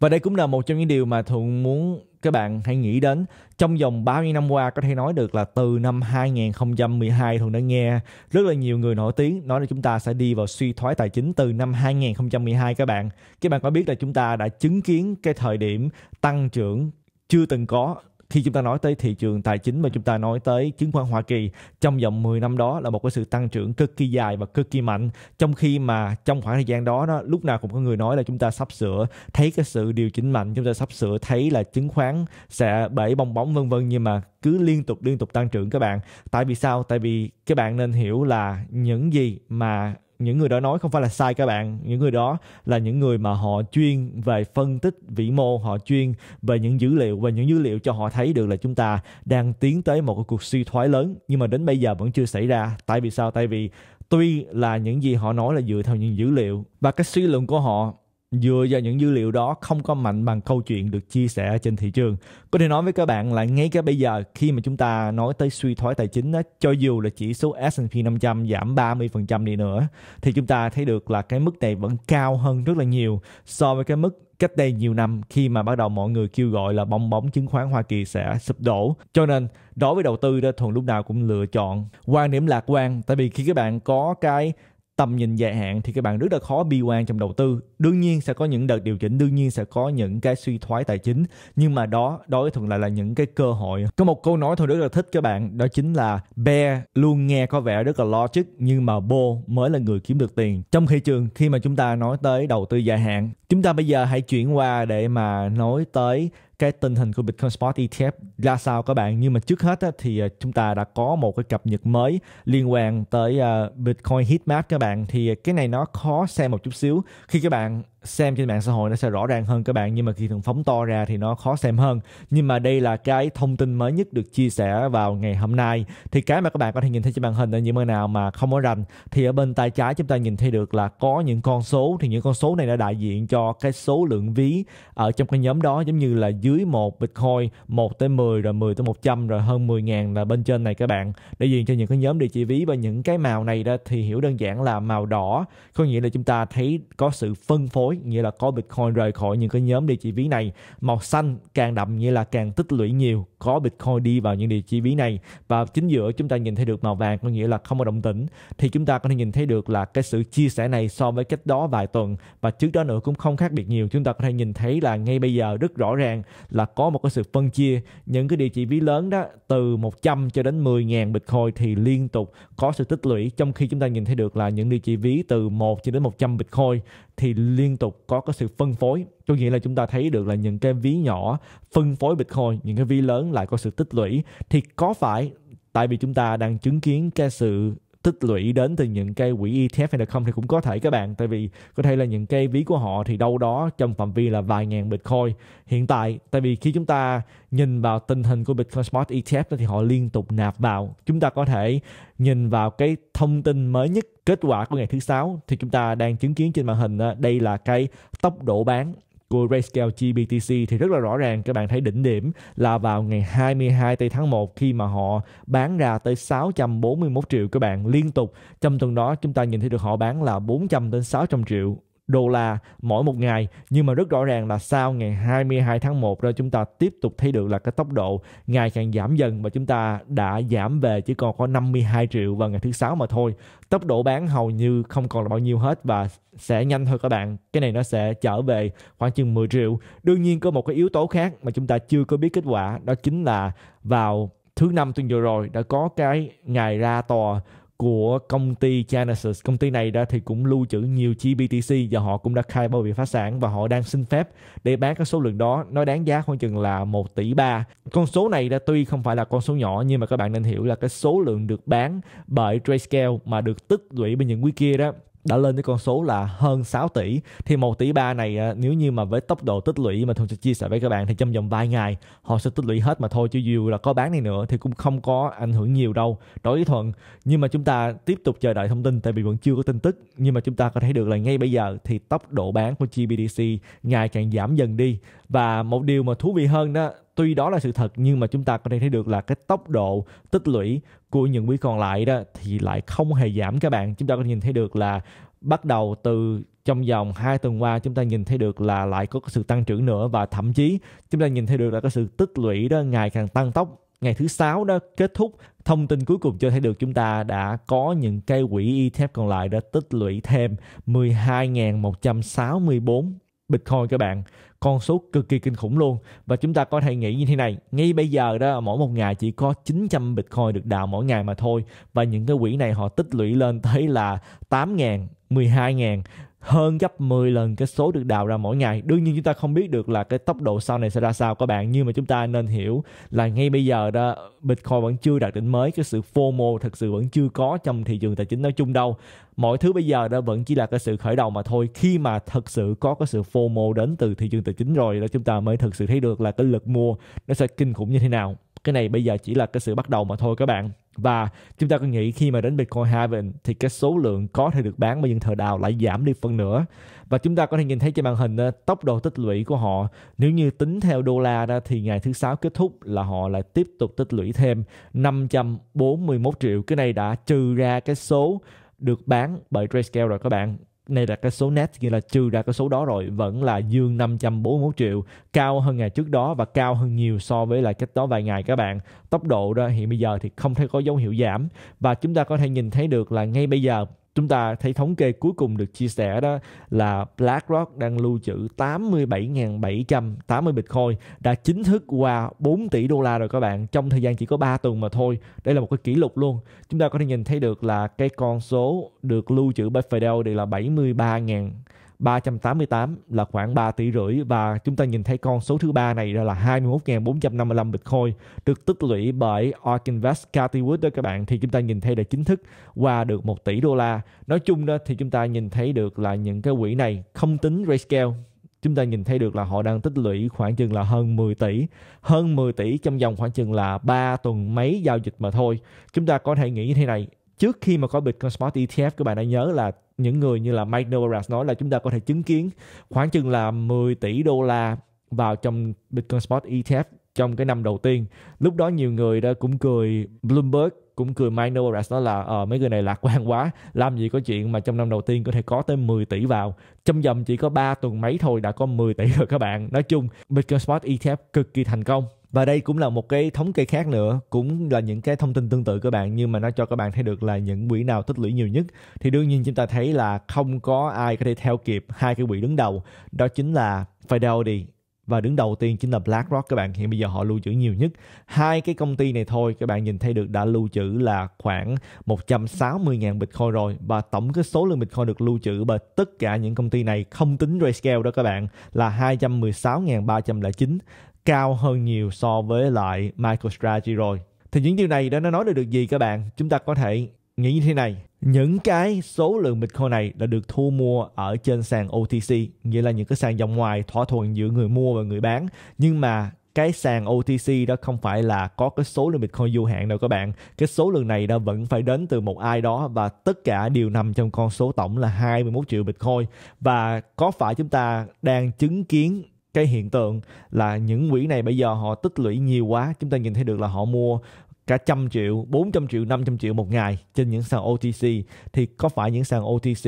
và đây cũng là một trong những điều mà Thuận muốn các bạn hãy nghĩ đến trong vòng bao nhiêu năm qua có thể nói được là từ năm 2012 Thuận đã nghe rất là nhiều người nổi tiếng nói là chúng ta sẽ đi vào suy thoái tài chính từ năm 2012 các bạn. Các bạn có biết là chúng ta đã chứng kiến cái thời điểm tăng trưởng chưa từng có khi chúng ta nói tới thị trường tài chính mà chúng ta nói tới chứng khoán Hoa Kỳ trong vòng 10 năm đó là một cái sự tăng trưởng cực kỳ dài và cực kỳ mạnh trong khi mà trong khoảng thời gian đó đó lúc nào cũng có người nói là chúng ta sắp sửa thấy cái sự điều chỉnh mạnh chúng ta sắp sửa thấy là chứng khoán sẽ bể bong bóng vân vân nhưng mà cứ liên tục liên tục tăng trưởng các bạn tại vì sao tại vì các bạn nên hiểu là những gì mà những người đó nói không phải là sai các bạn những người đó là những người mà họ chuyên về phân tích vĩ mô họ chuyên về những dữ liệu và những dữ liệu cho họ thấy được là chúng ta đang tiến tới một cuộc suy thoái lớn nhưng mà đến bây giờ vẫn chưa xảy ra tại vì sao tại vì tuy là những gì họ nói là dựa theo những dữ liệu và cái suy luận của họ dựa vào những dữ liệu đó không có mạnh bằng câu chuyện được chia sẻ trên thị trường có thể nói với các bạn là ngay cả bây giờ khi mà chúng ta nói tới suy thoái tài chính đó, cho dù là chỉ số S&P 500 giảm 30% đi nữa thì chúng ta thấy được là cái mức này vẫn cao hơn rất là nhiều so với cái mức cách đây nhiều năm khi mà bắt đầu mọi người kêu gọi là bong bóng chứng khoán Hoa Kỳ sẽ sụp đổ. Cho nên đối với đầu tư đó Thuận lúc nào cũng lựa chọn quan điểm lạc quan tại vì khi các bạn có cái tầm nhìn dài hạn thì các bạn rất là khó bi quan trong đầu tư đương nhiên sẽ có những đợt điều chỉnh đương nhiên sẽ có những cái suy thoái tài chính nhưng mà đó đó thường lại là những cái cơ hội có một câu nói thôi rất là thích các bạn đó chính là bear luôn nghe có vẻ rất là logic nhưng mà bo mới là người kiếm được tiền trong thị trường khi mà chúng ta nói tới đầu tư dài hạn chúng ta bây giờ hãy chuyển qua để mà nói tới cái tình hình của Bitcoin Spot ETF ra sao các bạn nhưng mà trước hết á, thì ờ, chúng ta đã có một cái cập nhật mới liên quan tới uh, Bitcoin heatmap các bạn thì cái này nó khó xem một chút xíu khi các bạn xem trên mạng xã hội nó sẽ rõ ràng hơn các bạn nhưng mà khi thường phóng to ra thì nó khó xem hơn nhưng mà đây là cái thông tin mới nhất được chia sẻ vào ngày hôm nay thì cái mà các bạn có thể nhìn thấy trên màn hình là những nơi nào mà không có rành thì ở bên tay trái chúng ta nhìn thấy được là có những con số thì những con số này đã đại diện cho cái số lượng ví ở trong cái nhóm đó giống như là dưới một bitcoin một tới 10 rồi 10 tới 100 rồi hơn 10 ngàn là bên trên này các bạn đại diện cho những cái nhóm địa chỉ ví và những cái màu này đó thì hiểu đơn giản là màu đỏ có nghĩa là chúng ta thấy có sự phân phối tối nghĩa là có Bitcoin rời khỏi những cái nhóm địa chỉ ví này màu xanh càng đậm nghĩa là càng tích lũy nhiều có Bitcoin đi vào những địa chỉ ví này và chính giữa chúng ta nhìn thấy được màu vàng có nghĩa là không có động tĩnh thì chúng ta có thể nhìn thấy được là cái sự chia sẻ này so với cách đó vài tuần và trước đó nữa cũng không khác biệt nhiều chúng ta có thể nhìn thấy là ngay bây giờ rất rõ ràng là có một cái sự phân chia những cái địa chỉ ví lớn đó từ 100 cho đến 10.000 Bitcoin thì liên tục có sự tích lũy trong khi chúng ta nhìn thấy được là những địa chỉ ví từ 1 cho đến 100 Bitcoin thì liên tục có cái sự phân phối có nghĩa là chúng ta thấy được là những cái ví nhỏ phân phối bitcoin những cái ví lớn lại có sự tích lũy thì có phải tại vì chúng ta đang chứng kiến cái sự tích lũy đến từ những cái quỹ ETF hay là không thì cũng có thể các bạn tại vì có thể là những cái ví của họ thì đâu đó trong phạm vi là vài ngàn Bitcoin hiện tại tại vì khi chúng ta nhìn vào tình hình của Bitcoin Spot ETF thì họ liên tục nạp vào chúng ta có thể nhìn vào cái thông tin mới nhất kết quả của ngày thứ sáu thì chúng ta đang chứng kiến trên màn hình đây là cái tốc độ bán của Grayscale GBTC thì rất là rõ ràng các bạn thấy đỉnh điểm là vào ngày 22 tây tháng 1 khi mà họ bán ra tới 641 triệu các bạn liên tục trong tuần đó chúng ta nhìn thấy được họ bán là 400 đến 600 triệu đô la mỗi một ngày nhưng mà rất rõ ràng là sau ngày 22 tháng 1 rồi chúng ta tiếp tục thấy được là cái tốc độ ngày càng giảm dần và chúng ta đã giảm về chỉ còn có 52 triệu vào ngày thứ sáu mà thôi tốc độ bán hầu như không còn là bao nhiêu hết và sẽ nhanh thôi các bạn cái này nó sẽ trở về khoảng chừng 10 triệu đương nhiên có một cái yếu tố khác mà chúng ta chưa có biết kết quả đó chính là vào thứ năm tuần vừa rồi đã có cái ngày ra tòa của công ty Genesis. Công ty này đã thì cũng lưu trữ nhiều chi BTC và họ cũng đã khai bao bị phá sản và họ đang xin phép để bán các số lượng đó. Nó đáng giá khoảng chừng là 1 tỷ ba. Con số này đã tuy không phải là con số nhỏ nhưng mà các bạn nên hiểu là cái số lượng được bán bởi Grayscale mà được tích lũy bên những quý kia đó đã lên tới con số là hơn 6 tỷ thì 1 tỷ 3 này à, nếu như mà với tốc độ tích lũy mà thường sẽ chia sẻ với các bạn thì trong vòng vài ngày họ sẽ tích lũy hết mà thôi chứ dù là có bán này nữa thì cũng không có ảnh hưởng nhiều đâu đối với thuận nhưng mà chúng ta tiếp tục chờ đợi thông tin tại vì vẫn chưa có tin tức nhưng mà chúng ta có thể được là ngay bây giờ thì tốc độ bán của GBDC ngày càng giảm dần đi và một điều mà thú vị hơn đó tuy đó là sự thật nhưng mà chúng ta có thể thấy được là cái tốc độ tích lũy của những quý còn lại đó thì lại không hề giảm các bạn chúng ta có thể nhìn thấy được là bắt đầu từ trong vòng hai tuần qua chúng ta nhìn thấy được là lại có sự tăng trưởng nữa và thậm chí chúng ta nhìn thấy được là có sự tích lũy đó ngày càng tăng tốc ngày thứ sáu đó kết thúc thông tin cuối cùng cho thấy được chúng ta đã có những cây quỹ ETF còn lại đã tích lũy thêm 12.164 Bitcoin các bạn con số cực kỳ kinh khủng luôn và chúng ta có thể nghĩ như thế này ngay bây giờ đó mỗi một ngày chỉ có 900 bitcoin được đào mỗi ngày mà thôi và những cái quỹ này họ tích lũy lên tới là 8 000 12 000 hơn gấp 10 lần cái số được đào ra mỗi ngày. Đương nhiên chúng ta không biết được là cái tốc độ sau này sẽ ra sao các bạn, nhưng mà chúng ta nên hiểu là ngay bây giờ đó Bitcoin vẫn chưa đạt đỉnh mới, cái sự FOMO thật sự vẫn chưa có trong thị trường tài chính nói chung đâu. Mọi thứ bây giờ đó vẫn chỉ là cái sự khởi đầu mà thôi. Khi mà thật sự có cái sự FOMO đến từ thị trường tài chính rồi đó chúng ta mới thực sự thấy được là cái lực mua nó sẽ kinh khủng như thế nào cái này bây giờ chỉ là cái sự bắt đầu mà thôi các bạn và chúng ta có nghĩ khi mà đến Bitcoin Haven thì cái số lượng có thể được bán bởi những thợ đào lại giảm đi phần nữa và chúng ta có thể nhìn thấy trên màn hình ờ, tốc độ tích lũy của họ nếu như tính theo đô la đó thì ngày thứ sáu kết thúc là họ lại tiếp tục tích lũy thêm 541 triệu cái này đã trừ ra cái số được bán bởi Grayscale rồi các bạn này là cái số net nghĩa là trừ ra cái số đó rồi vẫn là dương 541 triệu cao hơn ngày trước đó và cao hơn nhiều so với lại cách đó vài ngày các bạn tốc độ đó hiện bây giờ thì không thấy có dấu hiệu giảm và chúng ta có thể nhìn thấy được là ngay bây giờ chúng ta thấy thống kê cuối cùng được chia sẻ đó là BlackRock đang lưu trữ 87.780 Bitcoin đã chính thức qua 4 tỷ đô la rồi các bạn trong thời gian chỉ có 3 tuần mà thôi. Đây là một cái kỷ lục luôn. Chúng ta có thể nhìn thấy được là cái con số được lưu trữ bởi Fidelity là 73.000 388 là khoảng 3 tỷ rưỡi và chúng ta nhìn thấy con số thứ ba này là 21.455 Bitcoin được tích lũy bởi ARK Invest Cathy Wood đó các bạn thì chúng ta nhìn thấy đã chính thức qua được 1 tỷ đô la. Nói chung đó thì chúng ta nhìn thấy được là những cái quỹ này không tính Grayscale chúng ta nhìn thấy được là họ đang tích lũy khoảng chừng là hơn 10 tỷ, hơn 10 tỷ trong vòng khoảng chừng là 3 tuần mấy giao dịch mà thôi. Chúng ta có thể nghĩ như thế này, trước khi mà có Bitcoin Spot ETF các bạn đã nhớ là những người như là Mike Novogratz nói là chúng ta có thể chứng kiến khoảng chừng là 10 tỷ đô la vào trong Bitcoin Spot ETF trong cái năm đầu tiên. Lúc đó nhiều người đã cũng cười Bloomberg cũng cười Mike Novogratz nói là ờ, mấy người này lạc quan quá làm gì có chuyện mà trong năm đầu tiên có thể có tới 10 tỷ vào trong vòng chỉ có 3 tuần mấy thôi đã có 10 tỷ rồi các bạn nói chung Bitcoin Spot ETF cực kỳ thành công và đây cũng là một cái thống kê khác nữa cũng là những cái thông tin tương tự các bạn nhưng mà nó cho các bạn thấy được là những quỹ nào tích lũy nhiều nhất thì đương nhiên chúng ta thấy là không có ai có thể theo kịp hai cái quỹ đứng đầu đó chính là Fidelity và đứng đầu tiên chính là BlackRock các bạn hiện bây giờ họ lưu trữ nhiều nhất hai cái công ty này thôi các bạn nhìn thấy được đã lưu trữ là khoảng 160.000 Bitcoin rồi và tổng cái số lượng Bitcoin được lưu trữ bởi tất cả những công ty này không tính Grayscale đó các bạn là 216.309 cao hơn nhiều so với lại MicroStrategy rồi. Thì những điều này đã nói được gì các bạn? Chúng ta có thể nghĩ như thế này. Những cái số lượng Bitcoin này đã được thu mua ở trên sàn OTC, nghĩa là những cái sàn dòng ngoài thỏa thuận giữa người mua và người bán. Nhưng mà cái sàn OTC đó không phải là có cái số lượng Bitcoin vô hạn đâu các bạn. Cái số lượng này đã vẫn phải đến từ một ai đó và tất cả đều nằm trong con số tổng là 21 triệu Bitcoin. Và có phải chúng ta đang chứng kiến cái hiện tượng là những quỹ này bây giờ họ tích lũy nhiều quá chúng ta nhìn thấy được là họ mua cả trăm triệu, 400 triệu, 500 triệu một ngày trên những sàn OTC thì có phải những sàn OTC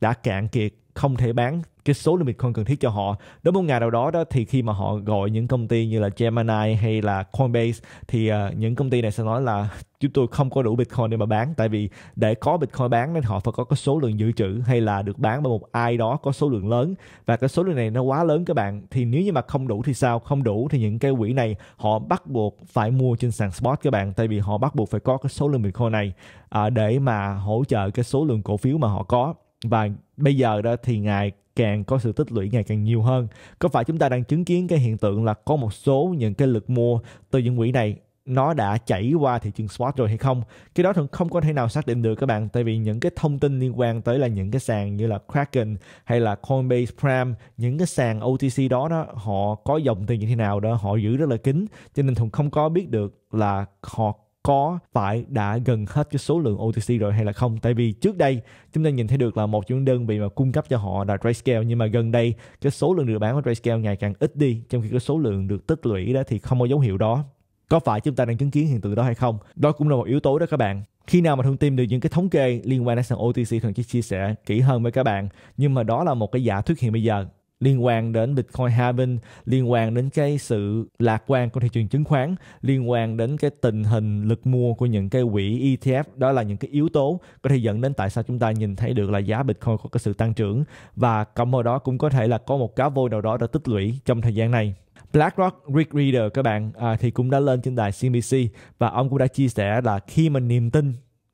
đã cạn kiệt không thể bán cái số limit coin cần thiết cho họ đến một ngày nào đó đó thì khi mà họ gọi những công ty như là Gemini hay là Coinbase thì uh, những công ty này sẽ nói là chúng tôi không có đủ bitcoin để mà bán tại vì để có bitcoin bán nên họ phải có cái số lượng dự trữ hay là được bán bởi một ai đó có số lượng lớn và cái số lượng này nó quá lớn các bạn thì nếu như mà không đủ thì sao không đủ thì những cái quỹ này họ bắt buộc phải mua trên sàn spot các bạn tại vì họ bắt buộc phải có cái số lượng bitcoin này à, để mà hỗ trợ cái số lượng cổ phiếu mà họ có và bây giờ đó thì ngày càng có sự tích lũy ngày càng nhiều hơn. Có phải chúng ta đang chứng kiến cái hiện tượng là có một số những cái lực mua từ những quỹ này nó đã chảy qua thị trường spot rồi hay không cái đó thường không có thể nào xác định được các bạn tại vì những cái thông tin liên quan tới là những cái sàn như là kraken hay là coinbase prime những cái sàn otc đó đó họ có dòng tiền như thế nào đó họ giữ rất là kín cho nên thường không có biết được là họ có phải đã gần hết cái số lượng OTC rồi hay là không tại vì trước đây chúng ta nhìn thấy được là một trong những đơn vị mà cung cấp cho họ là Grayscale nhưng mà gần đây cái số lượng được bán của Grayscale ngày càng ít đi trong khi cái số lượng được tích lũy đó thì không có dấu hiệu đó có phải chúng ta đang chứng kiến hiện tượng đó hay không đó cũng là một yếu tố đó các bạn khi nào mà thông tin được những cái thống kê liên quan đến sàn OTC thường chỉ chia sẻ kỹ hơn với các bạn nhưng mà đó là một cái giả thuyết hiện bây giờ liên quan đến Bitcoin halving, liên quan đến cái sự lạc quan của thị trường chứng khoán, liên quan đến cái tình hình lực mua của những cái quỹ ETF, đó là những cái yếu tố có thể dẫn đến tại sao chúng ta nhìn thấy được là giá Bitcoin có cái sự tăng trưởng và cộng vào đó cũng có thể là có một cá voi nào đó đã tích lũy trong thời gian này. BlackRock Rick Reader các bạn à, thì cũng đã lên trên đài CNBC và ông cũng đã chia sẻ là khi mà niềm tin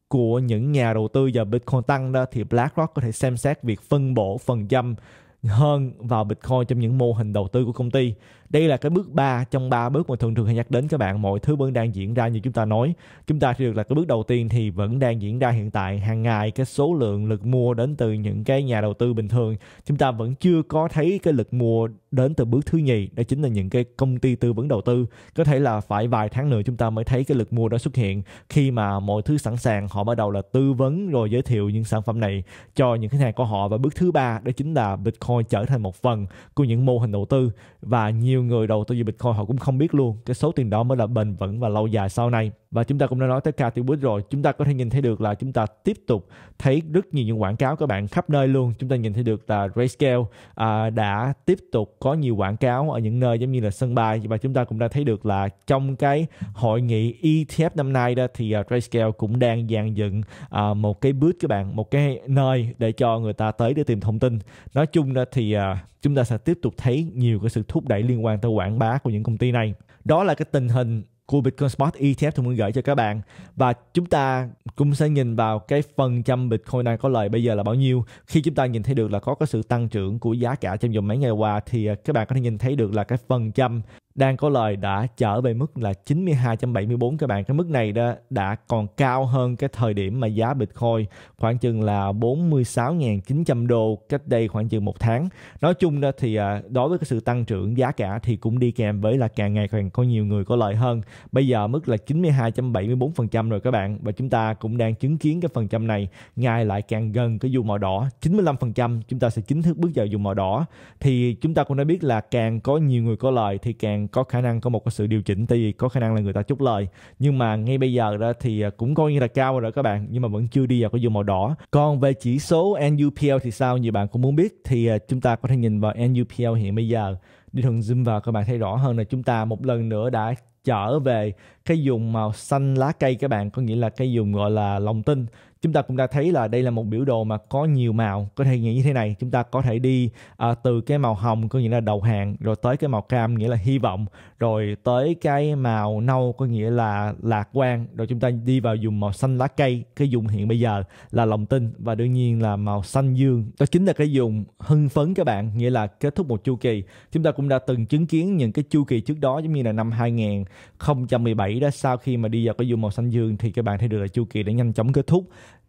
của những nhà đầu tư vào Bitcoin tăng đó thì BlackRock có thể xem xét việc phân bổ phần trăm hơn vào Bitcoin trong những mô hình đầu tư của công ty đây là cái bước 3 trong ba bước mà thường thường hay nhắc đến các bạn mọi thứ vẫn đang diễn ra như chúng ta nói chúng ta được là cái bước đầu tiên thì vẫn đang diễn ra hiện tại hàng ngày cái số lượng lực mua đến từ những cái nhà đầu tư bình thường chúng ta vẫn chưa có thấy cái lực mua đến từ bước thứ nhì đó chính là những cái công ty tư vấn đầu tư có thể là phải vài tháng nữa chúng ta mới thấy cái lực mua đó xuất hiện khi mà mọi thứ sẵn sàng họ bắt đầu là tư vấn rồi giới thiệu những sản phẩm này cho những khách hàng của họ và bước thứ ba đó chính là bitcoin trở thành một phần của những mô hình đầu tư và nhiều nhiều người đầu tư vào Bitcoin họ cũng không biết luôn cái số tiền đó mới là bền vững và lâu dài sau này và chúng ta cũng đã nói tới Cathy Wood rồi chúng ta có thể nhìn thấy được là chúng ta tiếp tục thấy rất nhiều những quảng cáo các bạn khắp nơi luôn chúng ta nhìn thấy được là Grayscale à, đã tiếp tục có nhiều quảng cáo ở những nơi giống như là sân bay và chúng ta cũng đã thấy được là trong cái hội nghị ETF năm nay đó thì uh, Grayscale cũng đang dàn dựng uh, một cái booth các bạn một cái nơi để cho người ta tới để tìm thông tin nói chung đó thì uh, chúng ta sẽ tiếp tục thấy nhiều cái sự thúc đẩy liên quan tới quảng bá của những công ty này đó là cái tình hình của Bitcoin Spot ETF tôi muốn gửi cho các bạn và chúng ta cũng sẽ nhìn vào cái phần trăm Bitcoin đang có lời bây giờ là bao nhiêu khi chúng ta nhìn thấy được là có cái sự tăng trưởng của giá cả trong vòng mấy ngày qua thì à, các bạn có thể nhìn thấy được là cái phần trăm đang có lời đã trở về mức là 92.74 các bạn. Cái mức này đó đã còn cao hơn cái thời điểm mà giá Bitcoin khoảng chừng là 46.900 đô cách đây khoảng chừng một tháng. Nói chung đó thì à, đối với cái sự tăng trưởng giá cả thì cũng đi kèm với là càng ngày càng có nhiều người có lợi hơn. Bây giờ mức là 92.74% rồi các bạn và chúng ta cũng đang chứng kiến cái phần trăm này ngày lại càng gần cái dù màu đỏ 95% chúng ta sẽ chính thức bước vào dù màu đỏ thì chúng ta cũng đã biết là càng có nhiều người có lời thì càng có khả năng có một cái sự điều chỉnh thì có khả năng là người ta chút lời nhưng mà ngay bây giờ đó thì à, cũng coi như là cao rồi các bạn nhưng mà vẫn chưa đi vào cái vùng màu đỏ còn về chỉ số NUPL thì sao nhiều bạn cũng muốn biết thì à, chúng ta có thể nhìn vào NUPL hiện bây giờ đi thường zoom vào các bạn thấy rõ hơn là chúng ta một lần nữa đã trở về cái vùng màu xanh lá cây các bạn có nghĩa là cái vùng gọi là lòng tin chúng ta cũng đã thấy là đây là một biểu đồ mà có nhiều màu có thể nghĩ như thế này chúng ta có thể đi à, từ cái màu hồng có nghĩa là đầu hàng rồi tới cái màu cam nghĩa là hy vọng rồi tới cái màu nâu có nghĩa là lạc quan rồi chúng ta đi vào dùng màu xanh lá cây cái dùng hiện bây giờ là lòng tin và đương nhiên là màu xanh dương đó chính là cái dùng hưng phấn các bạn nghĩa là kết thúc một chu kỳ chúng ta cũng đã từng chứng kiến những cái chu kỳ trước đó giống như là năm 2017 đó sau khi mà đi vào cái dùng màu xanh dương thì các bạn thấy được là chu kỳ đã nhanh chóng kết thúc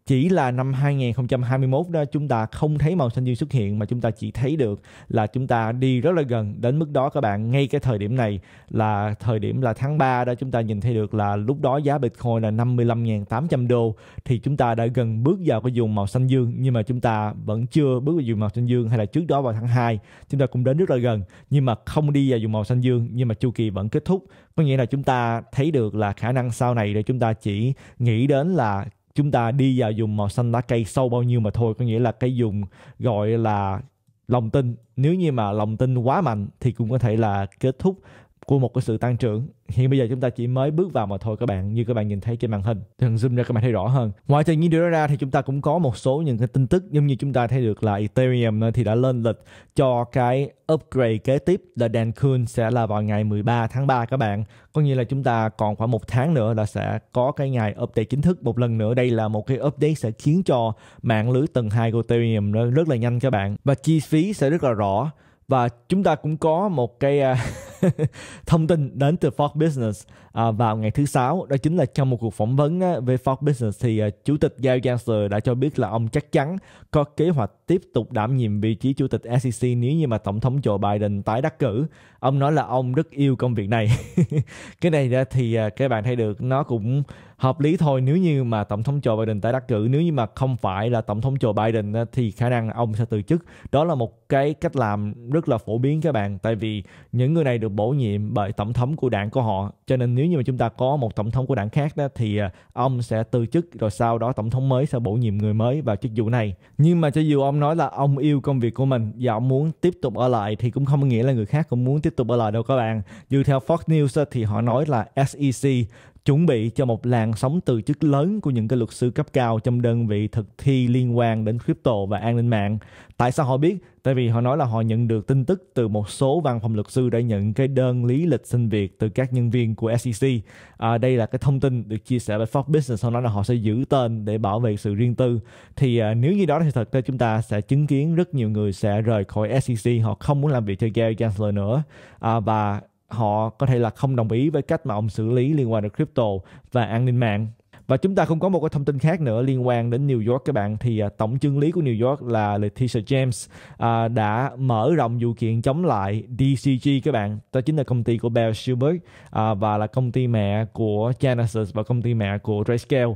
chỉ là năm 2021 đó chúng ta không thấy màu xanh dương xuất hiện mà chúng ta chỉ thấy được là chúng ta đi rất là gần đến mức đó các bạn ngay cái thời điểm này là thời điểm là tháng 3 đó chúng ta nhìn thấy được là lúc đó giá Bitcoin là 55.800 đô thì chúng ta đã gần bước vào cái vùng màu xanh dương nhưng mà chúng ta vẫn chưa bước vào vùng màu xanh dương hay là trước đó vào tháng 2 chúng ta cũng đến rất là gần nhưng mà không đi vào vùng màu xanh dương nhưng mà chu kỳ vẫn kết thúc có nghĩa là chúng ta thấy được là khả năng sau này để chúng ta chỉ nghĩ đến là chúng ta đi vào dùng màu xanh lá cây sâu bao nhiêu mà thôi có nghĩa là cái dùng gọi là lòng tin nếu như mà lòng tin quá mạnh thì cũng có thể là kết thúc của một cái sự tăng trưởng. Hiện bây giờ chúng ta chỉ mới bước vào mà thôi các bạn, như các bạn nhìn thấy trên màn hình. Thần zoom ra các bạn thấy rõ hơn. Ngoài trừ những điều đó ra thì chúng ta cũng có một số những cái tin tức giống như chúng ta thấy được là Ethereum thì đã lên lịch cho cái upgrade kế tiếp là Dankun sẽ là vào ngày 13 tháng 3 các bạn. Có nghĩa là chúng ta còn khoảng một tháng nữa là sẽ có cái ngày update chính thức một lần nữa. Đây là một cái update sẽ khiến cho mạng lưới tầng 2 của Ethereum rất là nhanh các bạn. Và chi phí sẽ rất là rõ. Và chúng ta cũng có một cái à, <laughs> 他们的难得 fuck business à, vào ngày thứ sáu đó chính là trong một cuộc phỏng vấn á, về Fox Business thì à, chủ tịch Gary Gensler đã cho biết là ông chắc chắn có kế hoạch tiếp tục đảm nhiệm vị trí chủ tịch SEC nếu như mà tổng thống Joe Biden tái đắc cử ông nói là ông rất yêu công việc này <laughs> cái này thì à, các bạn thấy được nó cũng hợp lý thôi nếu như mà tổng thống Joe Biden tái đắc cử nếu như mà không phải là tổng thống Joe Biden thì khả năng ông sẽ từ chức đó là một cái cách làm rất là phổ biến các bạn tại vì những người này được bổ nhiệm bởi tổng thống của đảng của họ cho nên nếu nếu như mà chúng ta có một tổng thống của đảng khác đó thì à, ông sẽ từ chức rồi sau đó tổng thống mới sẽ bổ nhiệm người mới vào chức vụ này nhưng mà cho dù ông nói là ông yêu công việc của mình và ông muốn tiếp tục ở lại thì cũng không nghĩa là người khác cũng muốn tiếp tục ở lại đâu các bạn dựa theo Fox News thì họ nói là SEC chuẩn bị cho một làn sóng từ chức lớn của những cái luật sư cấp cao trong đơn vị thực thi liên quan đến crypto và an ninh mạng. Tại sao họ biết? Tại vì họ nói là họ nhận được tin tức từ một số văn phòng luật sư đã nhận cái đơn lý lịch xin việc từ các nhân viên của SEC. À, đây là cái thông tin được chia sẻ bởi Fox Business, sau đó là họ sẽ giữ tên để bảo vệ sự riêng tư. Thì à, nếu như đó thì thật thì chúng ta sẽ chứng kiến rất nhiều người sẽ rời khỏi SEC, họ không muốn làm việc cho Gary Gensler nữa. À, và họ có thể là không đồng ý với cách mà ông xử lý liên quan đến crypto và an ninh mạng và chúng ta không có một cái thông tin khác nữa liên quan đến New York các bạn thì uh, tổng chương lý của New York là Letitia James uh, đã mở rộng vụ kiện chống lại DCG các bạn đó chính là công ty của Bear Silberg uh, à, và là công ty mẹ của Genesis và công ty mẹ của Grayscale uh,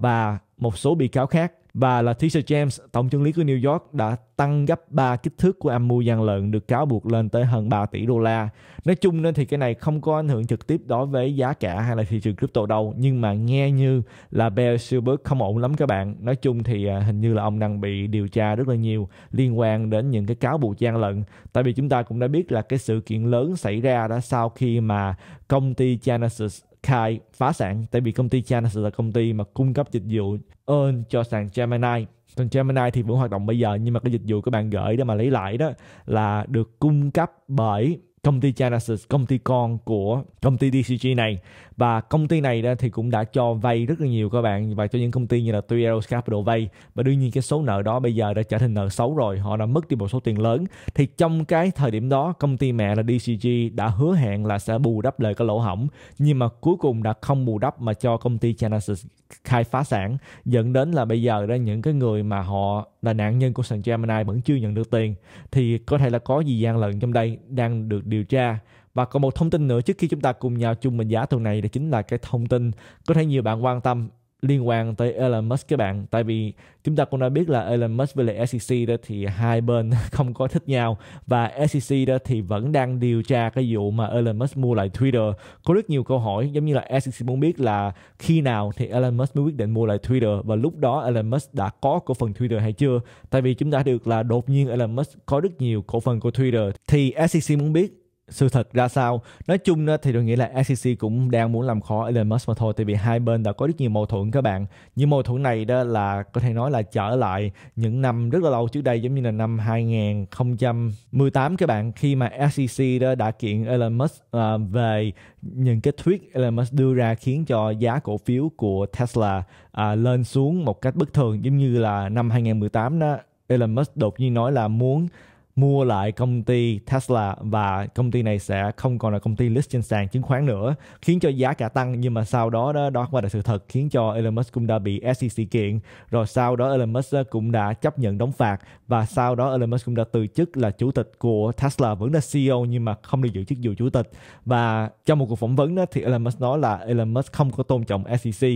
và một số bị cáo khác và là Tisha James, tổng chân lý của New York, đã tăng gấp 3 kích thước của âm mưu gian lận được cáo buộc lên tới hơn 3 tỷ đô la. Nói chung nên thì cái này không có ảnh hưởng trực tiếp đối với giá cả hay là thị trường crypto đâu. Nhưng mà nghe như là Bear Silver không ổn lắm các bạn. Nói chung thì à, hình như là ông đang bị điều tra rất là nhiều liên quan đến những cái cáo buộc gian lận. Tại vì chúng ta cũng đã biết là cái sự kiện lớn xảy ra đã sau khi mà công ty Genesis khai phá sản tại vì công ty Chance là công ty mà cung cấp dịch vụ ơn cho sàn Gemini còn Gemini thì vẫn hoạt động bây giờ nhưng mà cái dịch vụ các bạn gửi để mà lấy lại đó là được cung cấp bởi công ty Genesis, công ty con của công ty DCG này và công ty này thì cũng đã cho vay rất là nhiều các bạn và cho những công ty như là 3 Capital vay và đương nhiên cái số nợ đó bây giờ đã trở thành nợ xấu rồi họ đã mất đi một số tiền lớn thì trong cái thời điểm đó công ty mẹ là DCG đã hứa hẹn là sẽ bù đắp lại cái lỗ hỏng nhưng mà cuối cùng đã không bù đắp mà cho công ty Genesis khai phá sản dẫn đến là bây giờ đó những cái người mà họ là nạn nhân của sàn Gemini vẫn chưa nhận được tiền thì có thể là có gì gian lận trong đây đang được điều tra và còn một thông tin nữa trước khi chúng ta cùng nhau chung mình giá tuần này đó chính là cái thông tin có thể nhiều bạn quan tâm liên quan tới Elon Musk các bạn tại vì chúng ta cũng đã biết là Elon Musk với lại SEC đó thì hai bên <laughs> không có thích nhau và SEC đó thì vẫn đang điều tra cái vụ mà Elon Musk mua lại Twitter có rất nhiều câu hỏi giống như là SEC muốn biết là khi nào thì Elon Musk mới quyết định mua lại Twitter và lúc đó Elon Musk đã có cổ phần Twitter hay chưa tại vì chúng ta được là đột nhiên Elon Musk có rất nhiều cổ phần của Twitter thì SEC muốn biết sự thật ra sao nói chung thì tôi nghĩ là SEC cũng đang muốn làm khó Elon Musk mà thôi tại vì hai bên đã có rất nhiều mâu thuẫn các bạn những mâu thuẫn này đó là có thể nói là trở lại những năm rất là lâu trước đây giống như là năm 2018 các bạn khi mà SEC đó đã kiện Elon Musk uh, về những cái thuyết Elon Musk đưa ra khiến cho giá cổ phiếu của Tesla uh, lên xuống một cách bất thường giống như là năm 2018 đó Elon Musk đột nhiên nói là muốn mua lại công ty Tesla và công ty này sẽ không còn là công ty list trên sàn chứng khoán nữa khiến cho giá cả tăng nhưng mà sau đó đó, đó không là sự thật khiến cho Elon Musk cũng đã bị SEC kiện rồi sau đó Elon Musk ờ, cũng đã chấp nhận đóng phạt và sau đó Elon Musk cũng đã từ chức là chủ tịch của Tesla vẫn là CEO nhưng mà không được giữ chức vụ chủ tịch và trong một cuộc phỏng vấn đó thì Elon Musk nói là Elon Musk không có tôn trọng SEC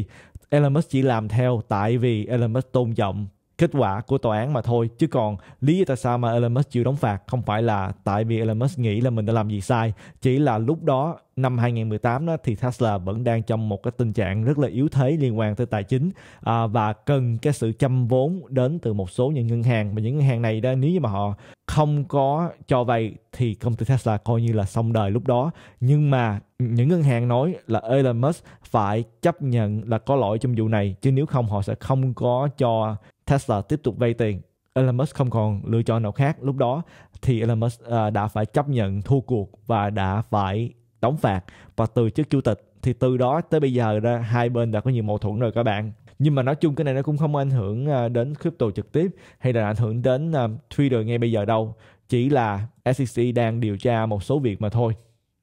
Elon Musk chỉ làm theo tại vì Elon Musk tôn trọng kết quả của tòa án mà thôi chứ còn lý do tại sao mà Elon Musk chịu đóng phạt không phải là tại vì Elon Musk nghĩ là mình đã làm gì sai chỉ là lúc đó năm 2018 đó thì Tesla vẫn đang trong một cái tình trạng rất là yếu thế liên quan tới tài chính à, và cần cái sự chăm vốn đến từ một số những ngân hàng và những ngân hàng này đó nếu như mà họ không có cho vay thì công ty Tesla coi như là xong đời lúc đó nhưng mà những ngân hàng nói là Elon Musk phải chấp nhận là có lỗi trong vụ này chứ nếu không họ sẽ không có cho Tesla tiếp tục vay tiền. Elon Musk không còn lựa chọn nào khác. Lúc đó thì Elon Musk uh, đã phải chấp nhận thua cuộc và đã phải đóng phạt và từ chức chủ tịch. Thì từ đó tới bây giờ ra hai bên đã có nhiều mâu thuẫn rồi các bạn. Nhưng mà nói chung cái này nó cũng không ảnh hưởng à, đến crypto trực tiếp hay là ảnh hưởng đến uh, Twitter ngay bây giờ đâu. Chỉ là SEC đang điều tra một số việc mà thôi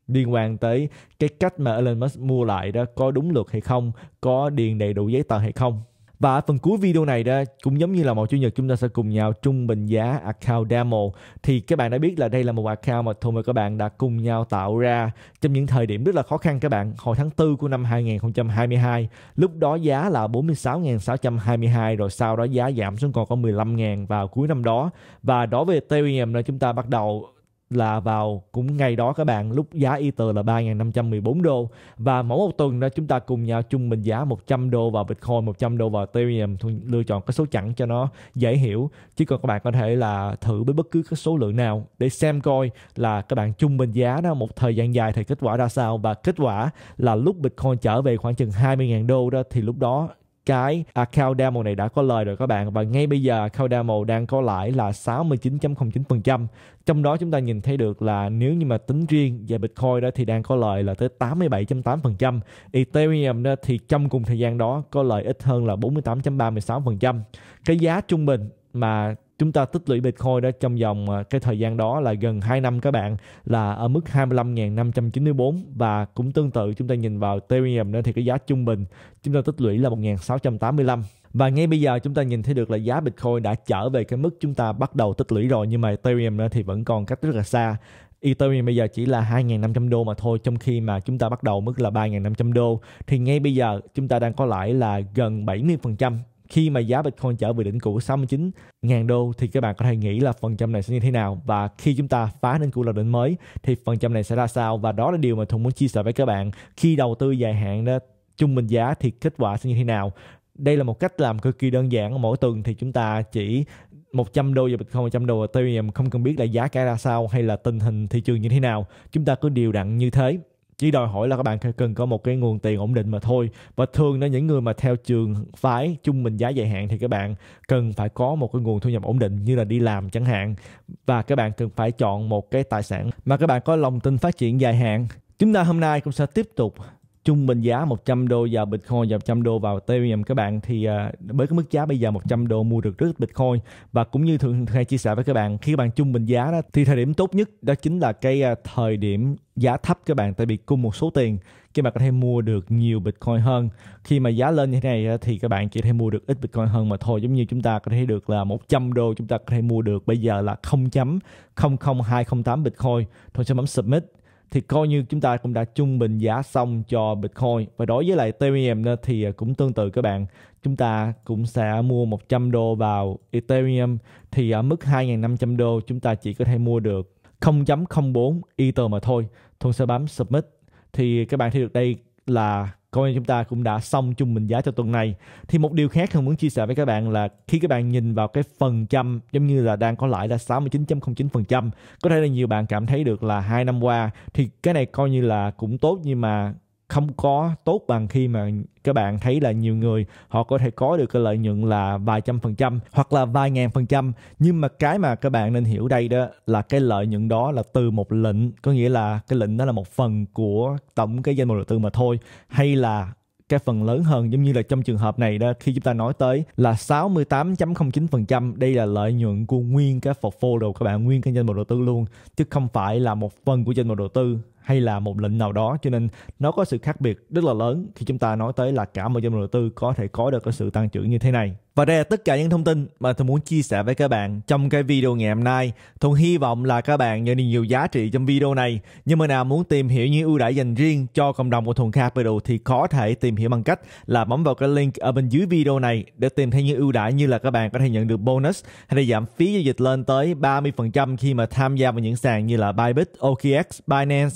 liên quan tới cái cách mà Elon Musk mua lại đó có đúng luật hay không, có điền đầy đủ giấy tờ hay không và ở phần cuối video này đó cũng giống như là một chủ nhật chúng ta sẽ cùng nhau trung bình giá account demo. Thì các bạn đã biết là đây là một account mà Thu và các bạn đã cùng nhau tạo ra trong những thời điểm rất là khó khăn các bạn. Hồi tháng 4 của năm 2022, lúc đó giá là 46.622 rồi sau đó giá giảm xuống còn có 15.000 vào cuối năm đó. Và đối với Ethereum là chúng ta bắt đầu là vào cũng ngày đó các bạn lúc giá Ether là 3.514 đô và mỗi một tuần đó chúng ta cùng nhau chung mình giá 100 đô vào Bitcoin 100 đô vào Ethereum lựa chọn cái số chẵn cho nó dễ hiểu chứ còn các bạn có thể là thử với bất cứ cái số lượng nào để xem coi là các bạn chung bình giá đó một thời gian dài thì kết quả ra sao và kết quả là lúc Bitcoin trở về khoảng chừng 20.000 đô đó thì lúc đó cái à, account demo này đã có lời rồi các bạn và ngay bây giờ account demo đang có lãi là 69.09% trong đó chúng ta nhìn thấy được là nếu như mà tính riêng về Bitcoin đó thì đang có lời là tới 87.8% Ethereum đó thì trong cùng thời gian đó có lợi ít hơn là 48.36% cái giá trung bình mà chúng ta tích lũy Bitcoin đó trong vòng à, cái thời gian đó là gần 2 năm các bạn là ở mức 25.594 và cũng tương tự chúng ta nhìn vào Ethereum nữa thì cái giá trung bình chúng ta tích lũy là 1685 và ngay bây giờ chúng ta nhìn thấy được là giá Bitcoin đã trở về cái mức chúng ta bắt đầu tích lũy rồi nhưng mà Ethereum nữa thì vẫn còn cách rất là xa Ethereum bây giờ chỉ là 2.500 đô mà thôi trong khi mà chúng ta bắt đầu mức là 3.500 đô thì ngay bây giờ chúng ta đang có lãi là gần 70% khi mà giá Bitcoin trở về đỉnh cũ 69.000 đô thì các bạn có thể nghĩ là phần trăm này sẽ như thế nào và khi chúng ta phá đỉnh cũ là đỉnh mới thì phần trăm này sẽ ra sao và đó là điều mà Thuận muốn chia sẻ với các bạn khi đầu tư dài hạn đó trung bình giá thì kết quả sẽ như thế nào đây là một cách làm cực kỳ đơn giản mỗi tuần thì chúng ta chỉ 100 đô và Bitcoin 100 đô Ethereum không cần biết là giá cả ra sao hay là tình hình thị trường như thế nào chúng ta cứ điều đặn như thế chỉ đòi hỏi là các bạn cần có một cái nguồn tiền ổn định mà thôi và thường là những người mà theo trường phái trung bình giá dài hạn thì các bạn cần phải có một cái nguồn thu nhập ổn định như là đi làm chẳng hạn và các bạn cần phải chọn một cái tài sản mà các bạn có lòng tin phát triển dài hạn chúng ta hôm nay cũng sẽ tiếp tục trung bình giá 100 đô vào Bitcoin và 100 đô vào Ethereum các bạn thì à, với cái mức giá bây giờ 100 đô mua được rất ít Bitcoin và cũng như thường hay chia sẻ với các bạn khi các bạn trung bình giá đó thì thời điểm tốt nhất đó chính là cái à, thời điểm giá thấp các bạn tại vì cùng một số tiền các bạn có thể mua được nhiều Bitcoin hơn khi mà giá lên như thế này thì các bạn chỉ thể mua được ít Bitcoin hơn mà thôi giống như chúng ta có thể được là 100 đô chúng ta có thể mua được bây giờ là 0.00208 Bitcoin thôi sẽ bấm submit thì coi như chúng ta cũng đã trung bình giá xong cho Bitcoin và đối với lại Ethereum thì à, cũng tương tự các bạn chúng ta cũng sẽ mua 100 đô vào Ethereum thì ở à, mức 2.500 đô chúng ta chỉ có thể mua được 0.04 Ether mà thôi Thuận sẽ bấm Submit thì các bạn thấy được đây là coi chúng ta cũng đã xong chung mệnh giá cho tuần này thì một điều khác không muốn chia sẻ với các bạn là khi các bạn nhìn vào cái phần trăm giống như là đang có lãi là 69.09% có thể là nhiều bạn cảm thấy được là hai năm qua thì cái này coi như là cũng tốt nhưng mà không có tốt bằng khi mà các bạn thấy là nhiều người họ có thể có được cái lợi nhuận là vài trăm phần trăm hoặc là vài ngàn phần trăm nhưng mà cái mà các bạn nên hiểu đây đó là cái lợi nhuận đó là từ một lệnh có nghĩa là cái lệnh đó là một phần của tổng cái danh mục đầu tư mà thôi hay là cái phần lớn hơn giống như là trong trường hợp này đó khi chúng ta nói tới là 68.09% đây là lợi nhuận của nguyên cái portfolio các bạn nguyên cái danh mục đầu tư luôn chứ không phải là một phần của danh mục đầu tư hay là một lệnh nào đó cho nên nó có sự khác biệt rất là lớn khi chúng ta nói tới là cả một dòng đầu tư có thể có được cái sự tăng trưởng như thế này và đây là tất cả những thông tin mà tôi muốn chia sẻ với các bạn trong cái video ngày hôm nay. Tôi hy vọng là các bạn nhận được nhiều giá trị trong video này. Nhưng mà nào muốn tìm hiểu những ưu đãi dành riêng cho cộng đồng của thùng Capital thì có thể tìm hiểu bằng cách là bấm vào cái link ở bên dưới video này để tìm thấy những ưu đãi như là các bạn có thể nhận được bonus hay là giảm phí giao dịch lên tới 30% khi mà tham gia vào những sàn như là Bybit, OKX, Binance